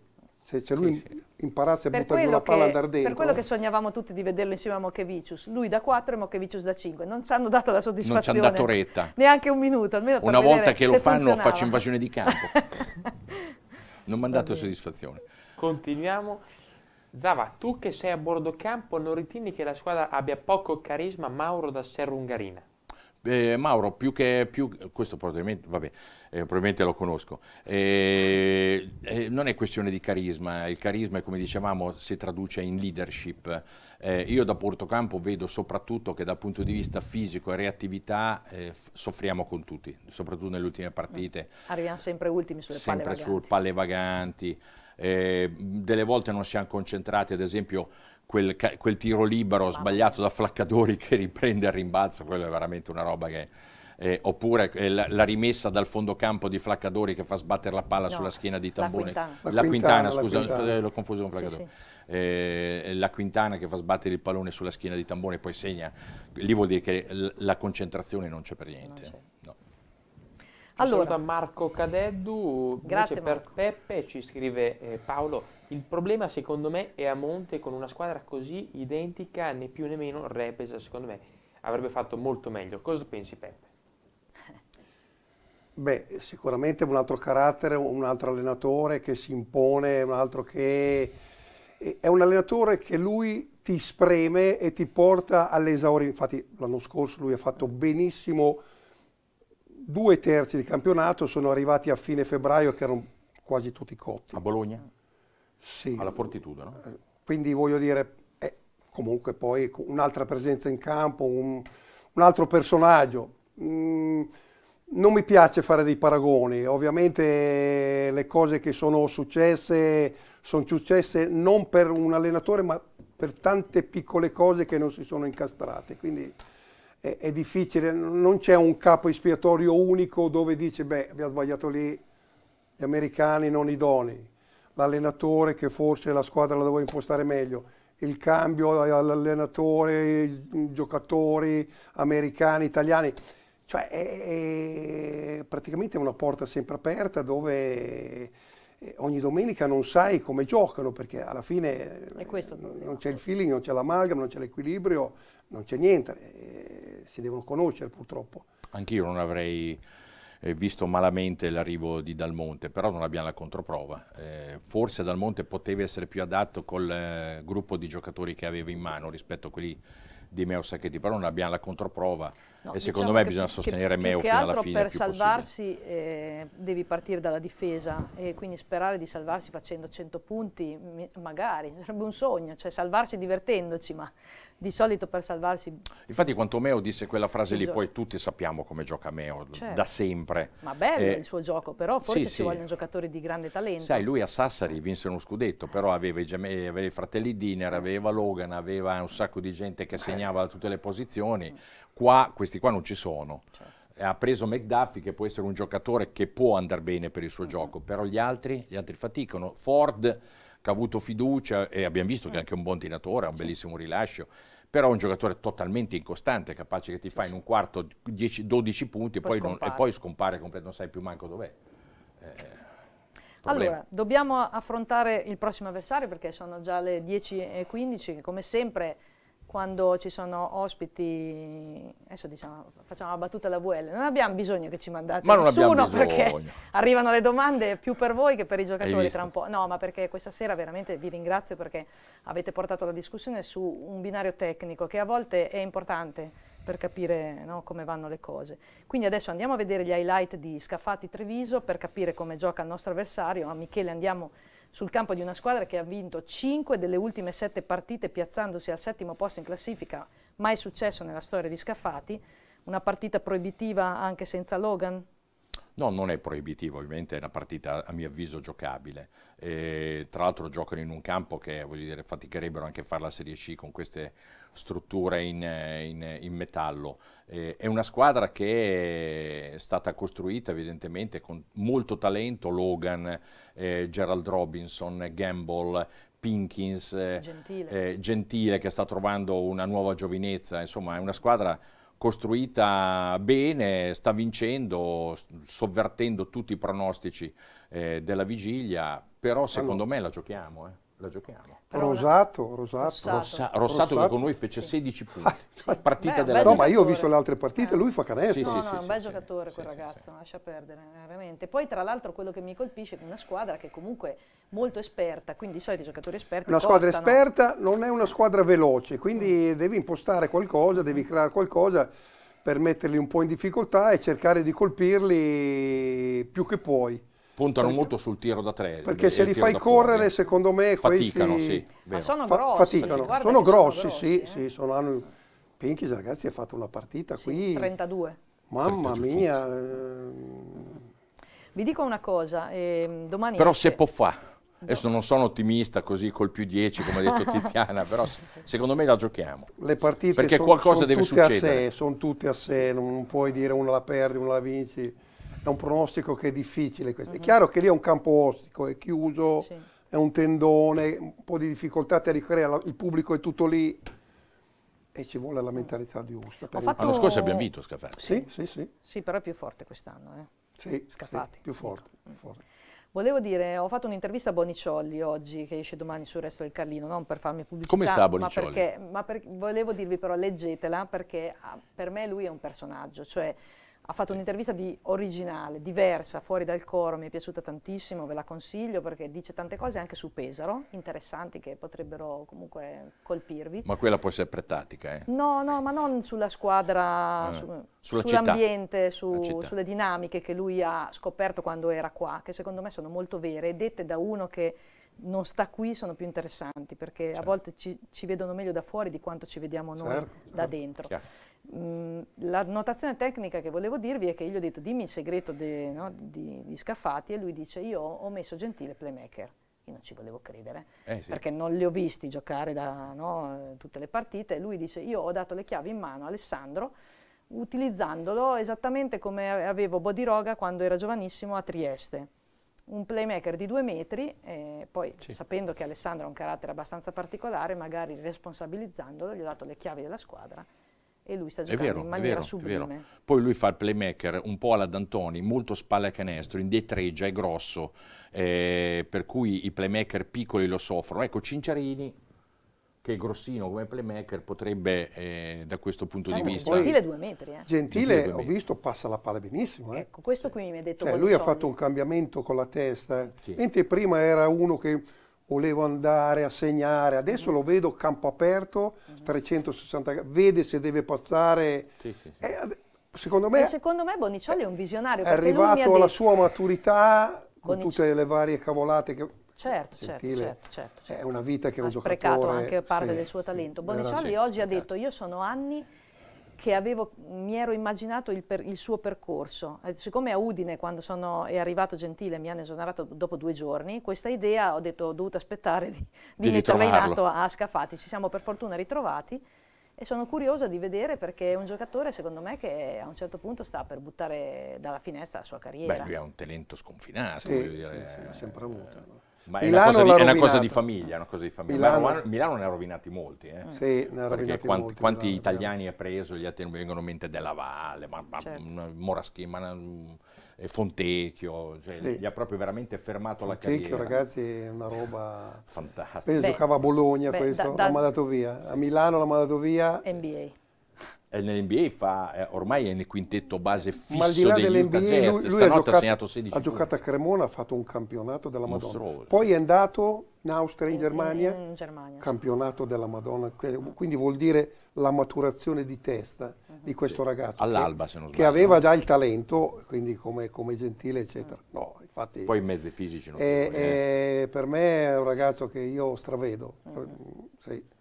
se, se lui sì, imparasse a per buttare la palla che, andare dentro... Per quello che sognavamo tutti di vederlo insieme a Mochevicius. Lui da 4 e Mochevicius da 5. Non ci hanno dato la soddisfazione. Non ci hanno dato retta. Neanche un minuto. Almeno Una volta che lo fanno faccio invasione di campo. non mi hanno dato soddisfazione. Continuiamo. Zava, tu che sei a bordo campo non ritieni che la squadra abbia poco carisma Mauro da Serra Ungarina? eh, Mauro, più che più, questo probabilmente, vabbè, eh, probabilmente lo conosco, eh, eh non è questione di carisma, il carisma come dicevamo si traduce in leadership. Eh, io da Portocampo vedo soprattutto che dal punto di vista fisico e reattività eh, soffriamo con tutti, soprattutto nelle ultime partite. Mm. Arriviamo sempre ultimi sulle sempre palle vaganti. Sempre sul palle vaganti, delle volte non siamo concentrati, ad esempio quel, quel tiro libero sbagliato da Flaccadori che riprende il rimbalzo, quello è veramente una roba che... Eh, oppure eh, la, rimessa dal fondocampo di Flaccadori che fa sbattere la palla no, sulla schiena di Tambone. La Quintana, la Quintana, la Quintana scusa, eh, l'ho confuso con Flaccadori. Sì, sì. eh, la Quintana che fa sbattere il pallone sulla schiena di Tambone e poi segna. Lì vuol dire che la concentrazione non c'è per niente. No. Allora, Marco Cadeddu, grazie per Marco. Peppe, ci scrive eh, Paolo. Il problema secondo me è a monte con una squadra così identica, né più né meno Repesa secondo me avrebbe fatto molto meglio. Cosa pensi Peppe? Beh, sicuramente un altro carattere, un altro allenatore che si impone, un altro che... È un allenatore che lui ti spreme e ti porta all'esaurimento. Infatti l'anno scorso lui ha fatto benissimo due terzi di campionato, sono arrivati a fine febbraio che erano quasi tutti cotti. A Bologna? sì. alla fortitudo. No? Eh, quindi voglio dire, eh, comunque poi un'altra presenza in campo, un, un altro personaggio. Mm, non mi piace fare dei paragoni, ovviamente le cose che sono successe sono successe non per un allenatore ma per tante piccole cose che non si sono incastrate, quindi è, è difficile, non c'è un capo espiatorio unico dove dice beh abbiamo sbagliato lì, gli americani non idonei l'allenatore che forse la squadra la doveva impostare meglio, il cambio all'allenatore, giocatori americani, italiani, cioè è, è praticamente una porta sempre aperta dove eh, ogni domenica non sai come giocano perché alla fine eh, non c'è il feeling, non c'è l'amalgama, non c'è l'equilibrio, non c'è niente, eh, si devono conoscere purtroppo. Anch'io non avrei eh, visto malamente l'arrivo di Dalmonte, però non abbiamo la controprova. Eh, forse Dalmonte poteva essere più adatto col eh, gruppo di giocatori che aveva in mano rispetto a quelli di Meo Sacchetti, però non abbiamo la controprova. No, e diciamo secondo diciamo me bisogna sostenere che, Meo che fino alla fine. Per salvarsi eh, devi partire dalla difesa e quindi sperare di salvarsi facendo 100 punti magari sarebbe un sogno, cioè salvarsi divertendoci, ma di solito per salvarsi... Infatti quanto Meo disse quella frase lì, poi tutti sappiamo come gioca Meo, certo. da sempre. Ma bello eh, il suo gioco, però forse sì, ci sì. vogliono giocatori di grande talento. Sai, lui a Sassari vinse uno scudetto, però aveva i, gemelli, aveva i fratelli Diner, aveva Logan, aveva un sacco di gente che segnava da tutte le posizioni, Qua questi qua non ci sono. Certo. Ha preso McDuffie che può essere un giocatore che può andare bene per il suo uh mm-hmm. -huh. gioco, però gli altri, gli altri faticano. Ford che ha avuto fiducia e abbiamo visto uh -huh. che è mm. anche un buon tiratore, ha un sì. bellissimo rilascio però è un giocatore totalmente incostante, capace che ti fa in un quarto 10, 12 punti poi e, poi non, e poi scompare completamente, non sai più manco dov'è. Eh, allora, dobbiamo affrontare il prossimo avversario perché sono già le 10.15, come sempre quando ci sono ospiti, adesso diciamo, facciamo la battuta alla VL, non abbiamo bisogno che ci mandate ma nessuno perché arrivano le domande più per voi che per i giocatori tra un po'. No, ma perché questa sera veramente vi ringrazio perché avete portato la discussione su un binario tecnico che a volte è importante per capire no, come vanno le cose. Quindi adesso andiamo a vedere gli highlight di Scaffati Treviso per capire come gioca il nostro avversario. A Michele andiamo a sul campo di una squadra che ha vinto 5 delle ultime 7 partite piazzandosi al settimo posto in classifica, mai successo nella storia di Scafati, una partita proibitiva anche senza Logan? No, non è proibitivo, ovviamente è una partita a mio avviso giocabile. E, tra l'altro giocano in un campo che voglio dire, faticherebbero anche a fare la Serie C con queste strutture in, in, in metallo. E, è una squadra che è stata costruita evidentemente con molto talento, Logan, eh, Gerald Robinson, Gamble, Pinkins, eh, Gentile. Eh, Gentile. che sta trovando una nuova giovinezza, insomma è una squadra costruita bene, sta vincendo, sovvertendo tutti i pronostici eh, della vigilia, però secondo allora, me la giochiamo. Eh la giochiamo. Rosato, Rosato. Rossato. Rossa, Rossato, che con noi fece 16 punti. Ah, ah, Partita Beh, della No, ma io ho visto le altre partite, eh. lui fa canestro. Sì, no, sì, no, sì, un bel giocatore quel ragazzo, lascia perdere, eh, veramente. Poi tra l'altro quello che mi colpisce è che una squadra che comunque è molto esperta, quindi i soliti giocatori esperti Una squadra costano. esperta non è una eh. squadra veloce, quindi mm. devi impostare qualcosa, devi creare qualcosa per metterli un po' in difficoltà e cercare di colpirli più che puoi puntano perché, molto sul tiro da tre. Perché se li fai correre, fuori, secondo me, faticano, questi... sì, Ma sono grossi. faticano. Sono, sono grossi, grossi sì, eh? sì, sono hanno... Pinchis, ragazzi, ha fatto una partita sì, qui... 32. Mamma 32 mia! Ehm. Vi dico una cosa, eh, domani... Però esce... se può fa... Adesso non sono ottimista così col più 10 come ha detto Tiziana, però secondo me la giochiamo. Le partite Perché sono, qualcosa sono deve succedere. sono tutte a sé, non puoi dire una la perdi, una la vinci è un pronostico che è difficile. Questo. Mm-hmm. È mhm. chiaro che lì è un campo ostico, è chiuso, sì. è un tendone, un po' di difficoltà te li crea, il pubblico è tutto lì e ci vuole la mentalità giusta. Fatto... L'anno scorso abbiamo vinto Scafati. Sì, sì, sì. Sì, però è più forte quest'anno. Eh. Sì, Scafati. Sì, più forte. Ecco. Più mm. forte. Volevo dire, ho fatto un'intervista a Boniciolli oggi, che esce domani sul resto del Carlino, non per farmi pubblicità. Come sta Boniciolli? Ma, perché, ma per, volevo dirvi però, leggetela, perché ah, per me lui è un personaggio, cioè ha fatto un'intervista di originale, diversa, fuori dal coro, mi è piaciuta tantissimo, ve la consiglio perché dice tante cose anche su Pesaro, interessanti che potrebbero comunque colpirvi. Ma quella può essere prettatica, eh? No, no, ma non sulla squadra, eh, su, sull'ambiente, su, sulle dinamiche che lui ha scoperto quando era qua, che secondo me sono molto vere e dette da uno che non sta qui sono più interessanti perché certo. a volte ci, ci, vedono meglio da fuori di quanto ci vediamo noi certo, da certo. dentro. Chiaro la notazione tecnica che volevo dirvi è che io gli ho detto dimmi il segreto de, no, di, Scaffati e lui dice io ho messo Gentile playmaker. Io non ci volevo credere, eh sì. perché non li ho visti giocare da no, tutte le partite. Lui dice io ho dato le chiavi in mano a Alessandro utilizzandolo esattamente come avevo Bodiroga quando era giovanissimo a Trieste. Un playmaker di due metri, eh, poi sì. sapendo che Alessandro ha un carattere abbastanza particolare, magari responsabilizzandolo, gli ho dato le chiavi della squadra e lui sta giocando vero, in maniera vero, sublime. Poi lui fa il playmaker un po' alla D'Antoni, molto spalle a canestro, indietreggia, è grosso, eh, per cui i playmaker piccoli lo soffrono. Ecco, Cinciarini che è grossino come playmaker potrebbe eh, da questo punto cioè, di diciamo vista Gentile due metri eh. Gentile, gentile due ho visto passa la palla benissimo eh. ecco questo qui mi ha detto cioè, lui ha fatto un cambiamento con la testa eh. sì. mentre prima era uno che volevo andare a segnare, adesso lo vedo campo aperto, 360 mhm. vede se deve passare. Sì, sì, sì. Eh, secondo me, e secondo me Bonicioli è un visionario. È arrivato alla sua maturità con tutte le varie cavolate che... Certo, certo, certo, certo, certo, È una vita che ha un giocatore... Ha sprecato anche parte del suo talento. Bonicioli oggi ha detto io sono anni che avevo, mi ero immaginato il, per, il suo percorso. Eh, siccome a Udine, quando sono, è arrivato Gentile, mi hanno esonerato dopo due giorni, questa idea ho, detto, ho dovuto aspettare di, di, di metterla in atto a Scafati. Ci siamo per fortuna ritrovati e sono curiosa di vedere perché è un giocatore secondo me che a un certo punto sta per buttare dalla finestra la sua carriera. Beh, lui ha un talento sconfinato, sì, sì, sì, l'ha sempre eh, avuto. Ma è, una cosa, di, è una, cosa di, famiglia, una cosa di famiglia. Milano, Milano ne ha rovinati molti. Eh? Sì, ne ha rovinati quanti, molti. Quanti Milano, italiani ha preso, gli altri mi vengono in mente Della Valle, ma, ma, certo. Moraschi, ma, mm, Fontecchio, cioè, sì. gli ha proprio veramente fermato Fontecchio, la carriera. Fontecchio ragazzi è una roba fantastica. Beh, giocava a Bologna beh, questo, da, da, l'ha mandato via, a Milano l'ha mandato via. NBA. Eh, nell'NBA fa, eh, ormai è nel quintetto base fisso degli al di là dell'NBA, lui, lui ha, giocato, ha giocato, a Cremona, ha fatto un campionato della Madonna. Poi è andato in Austria, in, in Germania, in Germania, campionato della Madonna, quindi vuol dire la maturazione di testa mhm. di questo sì. ragazzo. All'alba, che, se non sbaglio. Che aveva già il talento, quindi come, come gentile, eccetera. Mm. No, infatti... Poi i mezzi fisici non è, eh. è, Per me è un ragazzo che io stravedo. Uh-huh. Sì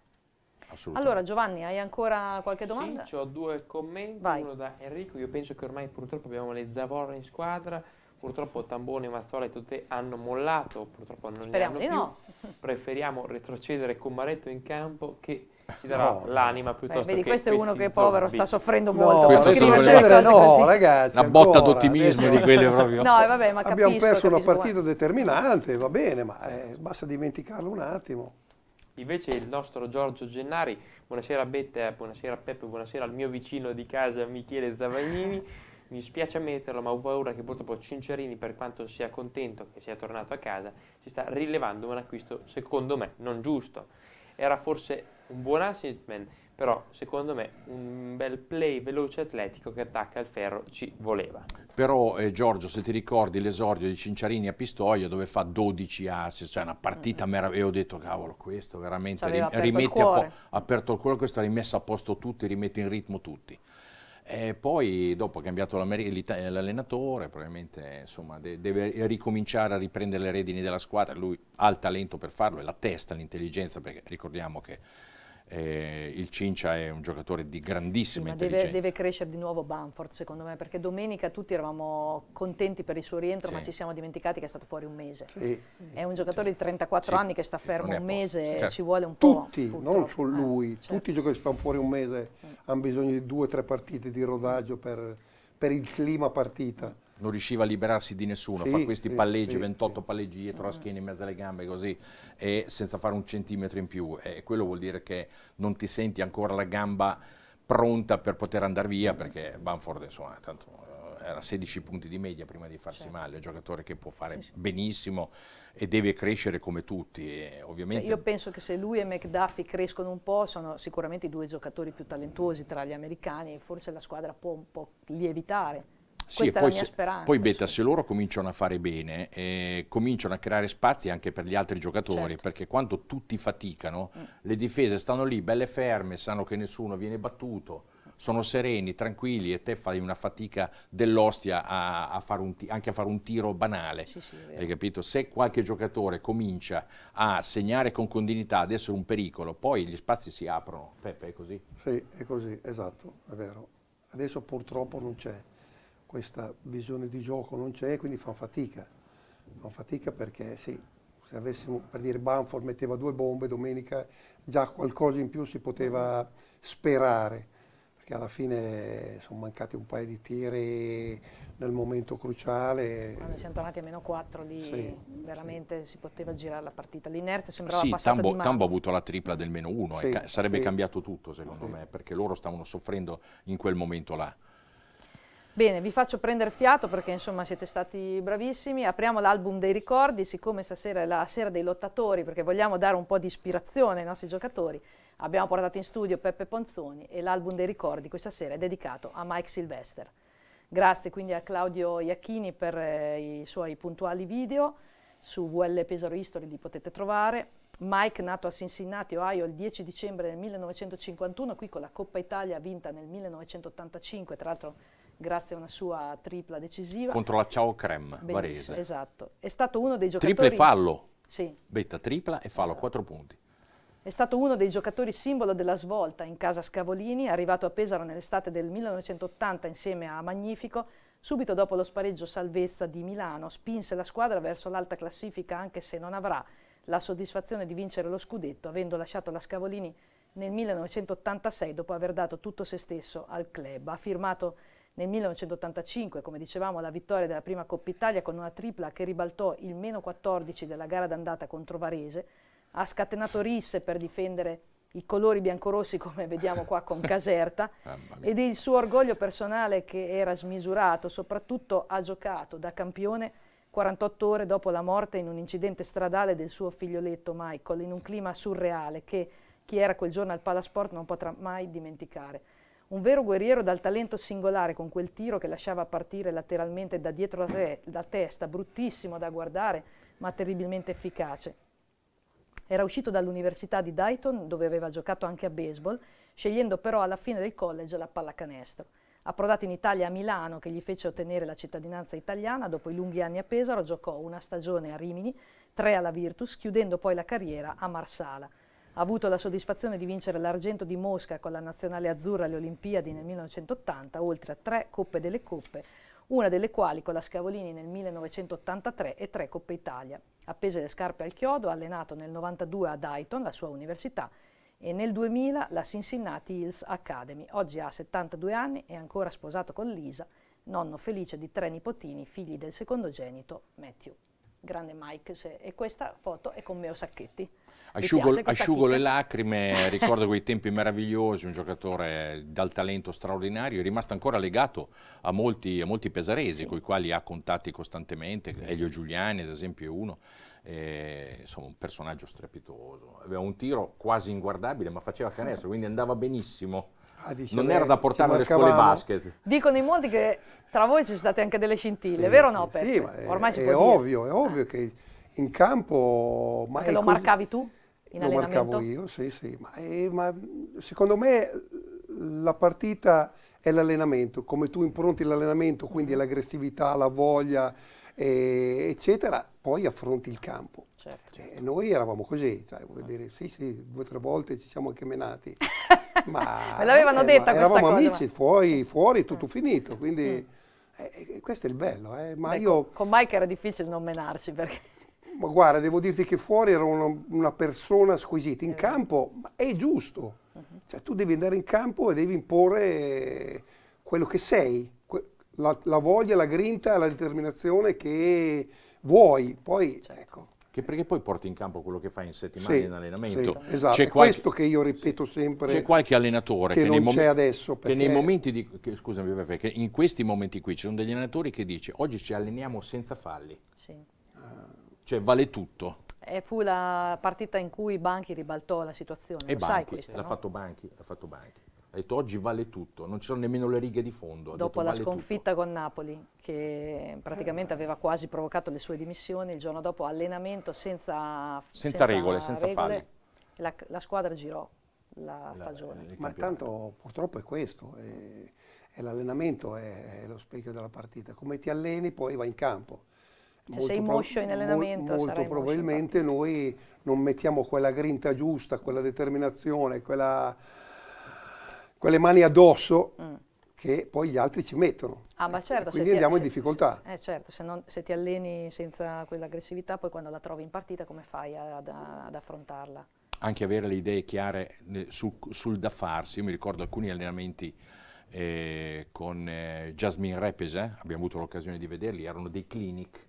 allora Giovanni, hai ancora qualche domanda? Sì, ho due commenti, Vai. uno da Enrico, io penso che ormai purtroppo abbiamo le zavorre in squadra, purtroppo Tambone, Mazzola e tutte hanno mollato, purtroppo non Speriamo ne hanno più, no. preferiamo retrocedere con Maretto in campo che ci darà no. l'anima piuttosto Beh, vedi, che questo è uno che è povero sta soffrendo no, molto questo genere, no così. ragazzi una botta d'ottimismo di quelle proprio no, vabbè, ma abbiamo perso capisco, una partita guarda. determinante va bene ma eh, basta dimenticarlo un attimo Invece il nostro Giorgio Gennari, buonasera Bette, buonasera Peppe, buonasera al mio vicino di casa Michele Zavagnini. Mi spiace ammetterlo, ma ho paura che purtroppo Cincerini, per quanto sia contento che sia tornato a casa, si sta rilevando un acquisto, secondo me, non giusto. Era forse un buon assist però secondo me un bel play veloce atletico che attacca il ferro ci voleva. Però eh, Giorgio, se ti ricordi l'esordio di Cinciarini a Pistoia dove fa 12 assi, cioè una partita mm. meravigliosa, e ho detto cavolo questo veramente rim aperto rimetti il aperto il cuore, questo ha rimesso a posto tutti, rimette in ritmo tutti. E poi dopo ha cambiato l'allenatore, probabilmente insomma, de deve ricominciare a riprendere le redini della squadra, lui ha il talento per farlo e la testa, l'intelligenza, perché ricordiamo che eh, il Cincia è un giocatore di grandissima sì, intelligenza. Deve, deve, crescere di nuovo Banford, secondo me, perché domenica tutti eravamo contenti per il suo rientro, sì. ma ci siamo dimenticati che è stato fuori un mese. Sì. È un giocatore di 34 anni che sta fermo un mese, certo. ci vuole un tutti, po'. Tutti, non solo eh, lui, eh, certo. tutti i giocatori che stanno fuori un mese eh. hanno bisogno di due o tre partite di rodaggio per, per il clima partita non riusciva a liberarsi di nessuno, sì, fa questi sì, palleggi, sì, 28 palleggi dietro la ah. schiena in mezzo alle gambe così, e senza fare un centimetro in più, e quello vuol dire che non ti senti ancora la gamba pronta per poter andare via, perché Banford insomma, tanto eh, era 16 punti di media prima di farsi certo. male, è un giocatore che può fare sì, sì. benissimo e deve crescere come tutti. Cioè io penso che se lui e McDuffie crescono un po', sono sicuramente i due giocatori più talentuosi tra gli americani, forse la squadra può un po' lievitare. Sì, poi, se, speranza, poi, Betta, cioè. se loro cominciano a fare bene, eh, cominciano a creare spazi anche per gli altri giocatori, certo. perché quando tutti faticano, mm. le difese stanno lì belle ferme, sanno che nessuno viene battuto, sono sereni, tranquilli e te fai una fatica dell'ostia a, a anche a fare un tiro banale. Sì, sì, hai capito? Se qualche giocatore comincia a segnare con continuità ad essere un pericolo, poi gli spazi si aprono. Peppe, è così? Sì, è così, esatto, è vero. Adesso purtroppo non c'è questa visione di gioco non c'è, quindi fanno fatica. Fanno fatica perché sì, se avessimo, per dire Banford metteva due bombe domenica, già qualcosa in più si poteva sperare, perché alla fine sono mancati un paio di tiri nel momento cruciale. Quando siamo tornati a meno 4 lì sì, veramente sì. si poteva girare la partita, l'inerzia sembrava sì, passata Tambo, Tambo ha avuto la tripla del meno 1 eh, sì, ca sarebbe cambiato tutto secondo me, perché loro stavano soffrendo in quel momento là. Bene, vi faccio prendere fiato perché insomma siete stati bravissimi. Apriamo l'album dei ricordi, siccome stasera è la sera dei lottatori perché vogliamo dare un po' di ispirazione ai nostri giocatori, abbiamo portato in studio Peppe Ponzoni e l'album dei ricordi questa sera è dedicato a Mike Sylvester. Grazie quindi a Claudio Iacchini per eh, i suoi puntuali video, su VL Pesaro History li potete trovare. Mike, nato a Cincinnati, Ohio, il 10 dicembre del 1951, qui con la Coppa Italia vinta nel 1985, tra l'altro grazie a una sua tripla decisiva. Contro la Ciao Crem, Varese. Esatto, è stato uno dei giocatori... Triple fallo, sì. betta tripla e fallo a esatto. quattro punti. È stato uno dei giocatori simbolo della svolta in casa Scavolini, arrivato a Pesaro nell'estate del 1980 insieme a Magnifico, subito dopo lo spareggio salvezza di Milano, spinse la squadra verso l'alta classifica anche se non avrà la soddisfazione di vincere lo scudetto, avendo lasciato la Scavolini nel 1986 dopo aver dato tutto se stesso al club. Ha firmato nel 1985, come dicevamo, la vittoria della prima Coppa Italia con una tripla che ribaltò il meno 14 della gara d'andata contro Varese, ha scatenato risse per difendere i colori biancorossi come vediamo qua con Caserta ed il suo orgoglio personale che era smisurato, soprattutto ha giocato da campione 48 ore dopo la morte in un incidente stradale del suo figlioletto Michael, in un clima surreale che chi era quel giorno al Palasport non potrà mai dimenticare. Un vero guerriero dal talento singolare con quel tiro che lasciava partire lateralmente da dietro la, re, la testa, bruttissimo da guardare ma terribilmente efficace. Era uscito dall'università di Dayton, dove aveva giocato anche a baseball, scegliendo però alla fine del college la pallacanestro. Approdato in Italia a Milano, che gli fece ottenere la cittadinanza italiana, dopo i lunghi anni a Pesaro giocò una stagione a Rimini, tre alla Virtus, chiudendo poi la carriera a Marsala ha avuto la soddisfazione di vincere l'argento di Mosca con la nazionale azzurra alle Olimpiadi nel 1980, oltre a tre Coppe delle Coppe, una delle quali con la Scavolini nel 1983 e tre Coppe Italia. Appese le scarpe al chiodo, ha allenato nel 1992 a Dayton, la sua università, e nel 2000 la Cincinnati Hills Academy. Oggi ha 72 anni e è ancora sposato con Lisa, nonno felice di tre nipotini, figli del secondogenito Matthew grande Mike, se, e questa foto è con Meo Sacchetti. Asciugo, asciugo le lacrime, ricordo quei tempi meravigliosi, un giocatore dal talento straordinario, è rimasto ancora legato a molti, a molti pesaresi, sì. con i quali ha contatti costantemente, sì, Elio sì. Giuliani ad esempio è uno, e, insomma un personaggio strepitoso, aveva un tiro quasi inguardabile ma faceva canestro, quindi andava benissimo Ah, dice, non era da portare alle scuole basket. Dicono in molti che tra voi ci sono state anche delle scintille, sì, vero o no? Peppe? Sì, ma Ormai è, è ovvio, è ovvio che in campo... Ma lo così, marcavi tu in lo allenamento? Lo marcavo io, sì, sì. Ma, è, ma secondo me la partita è l'allenamento, come tu impronti l'allenamento, quindi mhm. l'aggressività, la voglia, eh, eccetera, poi affronti il campo. Certo. Cioè, certo. noi eravamo così, cioè, vuol dire, sì, sì, due o tre volte ci siamo anche menati. ma me l'avevano eh, detta questa eravamo cosa. Eravamo amici, ma... fuori, fuori, tutto eh. finito, quindi mm. Eh, eh, questo è il bello. Eh. Ma Beh, io... Con Mike era difficile non menarci perché... Ma guarda, devo dirti che fuori era una, una persona squisita, in eh. campo è giusto, uh mm-hmm. -huh. cioè tu devi andare in campo e devi imporre quello che sei, la, la voglia, la grinta, la determinazione che vuoi, poi certo. ecco. Che perché poi porti in campo quello che fai in settimana sì, in allenamento. Sì, esatto, è qualche, questo che io ripeto sì, sempre. C'è qualche allenatore che, che non c'è adesso. Perché... Che nei momenti di, che, scusami perché in questi momenti qui ci sono degli allenatori che dice oggi ci alleniamo senza falli. Sì. Cioè vale tutto. E fu la partita in cui Banchi ribaltò la situazione, e lo Banchi, sai questo, L'ha no? fatto Banchi, l'ha fatto Banchi. Ha detto oggi vale tutto, non c'erano nemmeno le righe di fondo. Dopo detto, la vale sconfitta tutto. con Napoli, che praticamente aveva quasi provocato le sue dimissioni, il giorno dopo allenamento senza, senza, senza regole, senza regole, falli. La, la, squadra girò la, la stagione. Ma tanto purtroppo è questo. È, è l'allenamento è, è lo specchio della partita. Come ti alleni poi vai in campo. Cioè sei moscio in allenamento. Mo molto probabilmente noi non mettiamo quella grinta giusta, quella determinazione, quella quelle mani addosso mm. che poi gli altri ci mettono. Ah, ma eh, certo, quindi andiamo ti, in difficoltà. Se, eh, certo, se, non, se, ti alleni senza quell'aggressività, poi quando la trovi in partita come fai ad, ad affrontarla? Anche avere le idee chiare sul, sul da farsi. Io mi ricordo alcuni allenamenti eh, con eh, Jasmine Repese, eh, abbiamo avuto l'occasione di vederli, erano dei clinic,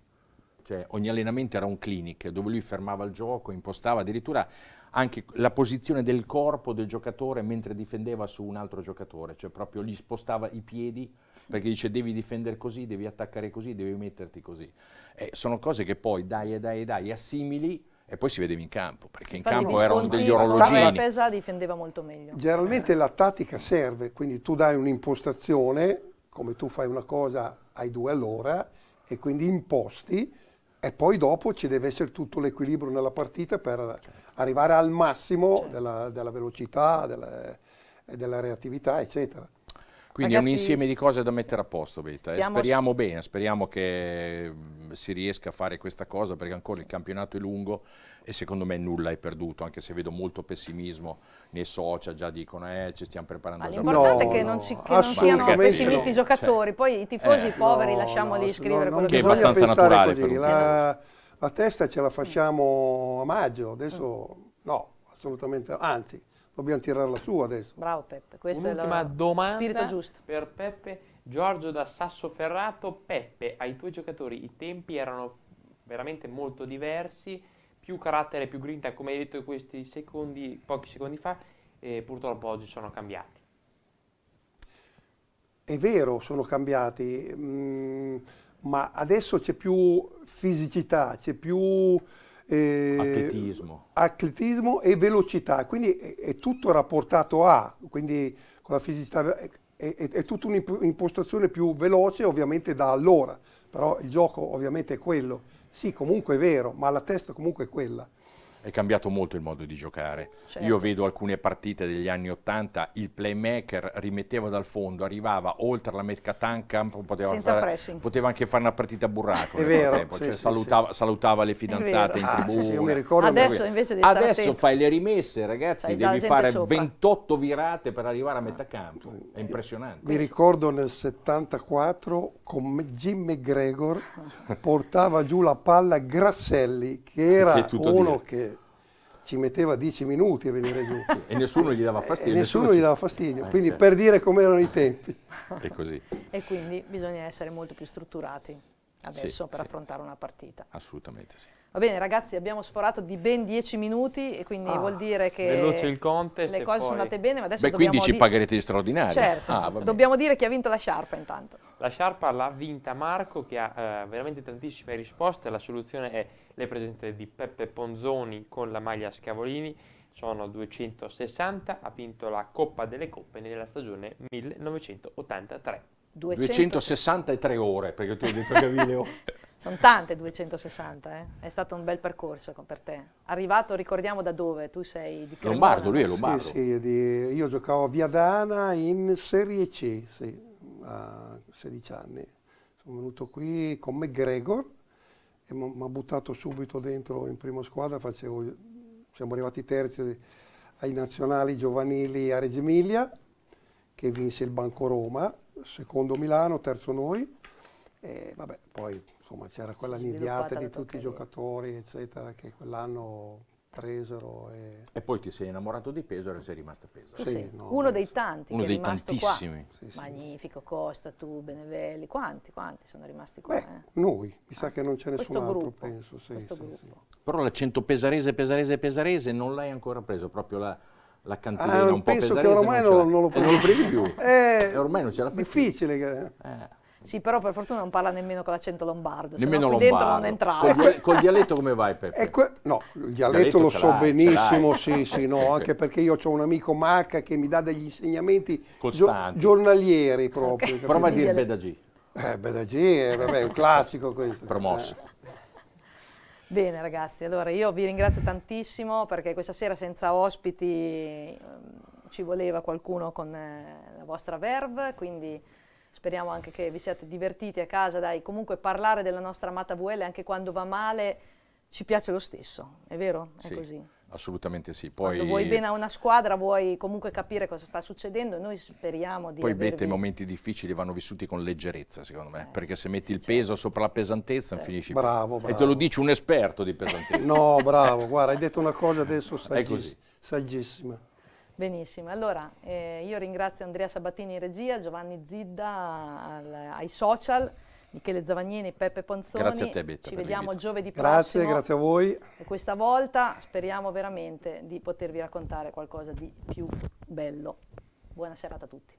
cioè ogni allenamento era un clinic dove lui fermava il gioco, impostava addirittura anche la posizione del corpo del giocatore mentre difendeva su un altro giocatore, cioè proprio gli spostava i piedi perché dice devi difendere così, devi attaccare così, devi metterti così. E sono cose che poi dai e dai e dai, assimili e poi si vedeva in campo, perché in Infatti campo erano degli orologini. La pesa difendeva molto meglio. Generalmente eh. la tattica serve, quindi tu dai un'impostazione, come tu fai una cosa ai due all'ora, e quindi imposti, e poi dopo ci deve essere tutto l'equilibrio nella partita per certo. arrivare al massimo certo. della, della, velocità, della, della, reattività, eccetera. Quindi Ragazzi, è un insieme di cose da mettere a posto, Benita. Eh. speriamo bene, speriamo che mm, si riesca a fare questa cosa perché ancora il campionato è lungo e secondo me nulla è perduto, anche se vedo molto pessimismo nei social, già dicono eh, ci stiamo preparando. Ma ah, l'importante no, è che, non, ci, che non siano pessimisti i cioè, giocatori, cioè, poi i tifosi eh, poveri no, lasciamoli scrivere quello che è abbastanza naturale. Così, la, la, testa ce la facciamo a maggio, adesso mm. no, assolutamente, anzi dobbiamo tirarla su adesso. Bravo Peppe, questo è la spirito giusto. per Peppe. Giorgio da Sassoferrato, Peppe, ai tuoi giocatori i tempi erano veramente molto diversi, più carattere, più grinta, come hai detto questi secondi, pochi secondi fa, eh, purtroppo oggi sono cambiati. È vero, sono cambiati, mm, ma adesso c'è più fisicità, c'è più... Eh, atletismo. atletismo e velocità, quindi è, è, tutto rapportato a, quindi con la fisicità è, è, è tutta un'impostazione più veloce ovviamente da allora, però il gioco ovviamente è quello sì, comunque è vero, ma la testa comunque è quella è cambiato molto il modo di giocare. Certo. Io vedo alcune partite degli anni Ottanta, il playmaker rimetteva dal fondo, arrivava oltre la metà campo, poteva, fare, poteva anche fare una partita a burraco. È vero. Tempo, sì, cioè sì, salutava, sì. salutava, le fidanzate in tribù. Ah, adesso, adesso fai le rimesse, ragazzi, devi fare sopra. 28 virate per arrivare a metà campo. È impressionante. Mi ricordo nel 74 con Jimmy Gregor portava giù la palla Grasselli, che era che uno dire. che ci metteva dieci minuti a venire giù. e nessuno gli dava eh, fastidio. E nessuno, gli dava fastidio, eh, quindi certo. per dire come erano i tempi. E così. e quindi bisogna essere molto più strutturati adesso sì, per sì. affrontare una partita. Assolutamente sì. Va bene ragazzi, abbiamo sforato di ben dieci minuti e quindi ah, vuol dire che le cose poi... sono andate bene, ma adesso Beh, quindi ci pagherete di straordinario. Certo, ah, dobbiamo dire chi ha vinto la sciarpa intanto. La sciarpa l'ha vinta Marco che ha eh, veramente tantissime risposte, la soluzione è le presenze di Peppe Ponzoni con la maglia Scavolini sono 260, ha vinto la Coppa delle Coppe nella stagione 1983. 263 ore, perché tu hai detto Gavileo. Oh. sono tante 260, eh? è stato un bel percorso per te. Arrivato, ricordiamo da dove, tu sei di Cremona. Lombardo, lui è Lombardo. Sì, sì di, io giocavo a Viadana in Serie C, sì, a 16 anni. Sono venuto qui con McGregor, e mi ha buttato subito dentro in prima squadra, facevo, siamo arrivati terzi ai nazionali giovanili a Reggio Emilia, che vinse il Banco Roma, secondo Milano, terzo noi, e vabbè, poi insomma c'era quella nidiata di tutti i giocatori, eccetera, che quell'anno presero. E... e... poi ti sei innamorato di Pesaro e sei rimasto a Pesaro. Sì, sì. No, uno dei tanti uno che dei è rimasto tantissimi. Sì, Magnifico, Costa, tu, Benevelli, quanti, quanti sono rimasti qua? Beh, eh? Noi, mi sa ah, che non c'è nessun altro, gruppo, penso. Però l'accento pesarese, pesarese, pesarese non l'hai ancora preso, proprio la la cantilena ah, un po' pesarese. Penso che ormai non, non, non lo prendi più. Eh, ormai non ce la fai eh, Difficile. Che... Eh. Sì, però per fortuna non parla nemmeno con l'accento lombardo. Nemmeno no lombardo. non entrava. Col, col dialetto come vai, Peppe? Que- no, il dialetto, dialetto lo so benissimo, sì, sì, no, anche perché io ho un amico Marca che mi dà degli insegnamenti gio- giornalieri proprio. Okay. Prova a dire Bedagì. Eh, Bedagì è, vabbè, è un classico questo. Promosso. Eh. Bene ragazzi, allora io vi ringrazio tantissimo perché questa sera senza ospiti ehm, ci voleva qualcuno con eh, la vostra verve, quindi Speriamo anche che vi siate divertiti a casa, dai, comunque parlare della nostra amata VL anche quando va male ci piace lo stesso, è vero? È sì, così. Assolutamente sì. Poi, Quando vuoi bene a una squadra, vuoi comunque capire cosa sta succedendo e noi speriamo di... Poi avervi... Bette, i momenti difficili vanno vissuti con leggerezza, secondo me, eh, perché se metti il certo. peso sopra la pesantezza certo. finisci... Bravo, bravo. E te lo dice un esperto di pesantezza. no, bravo, guarda, hai detto una cosa adesso saggissima. È così. saggissima. Benissimo, allora eh, io ringrazio Andrea Sabatini in regia, Giovanni Zidda al, ai social, Michele Zavagnini, Peppe Ponzoni. Grazie a te Betta. Ci vediamo giovedì prossimo. Grazie, grazie a voi. E questa volta speriamo veramente di potervi raccontare qualcosa di più bello. Buona serata a tutti.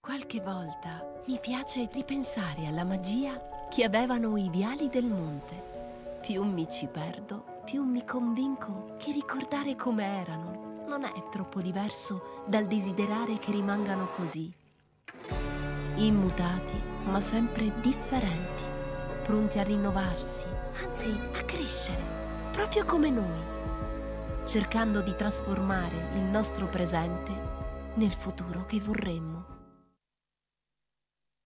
Qualche volta mi piace ripensare alla magia che avevano i viali del monte. Più mi ci perdo, più mi convinco che ricordare come erano non è troppo diverso dal desiderare che rimangano così. Immutati, ma sempre differenti, pronti a rinnovarsi, anzi a crescere, proprio come noi cercando di trasformare il nostro presente nel futuro che vorremmo.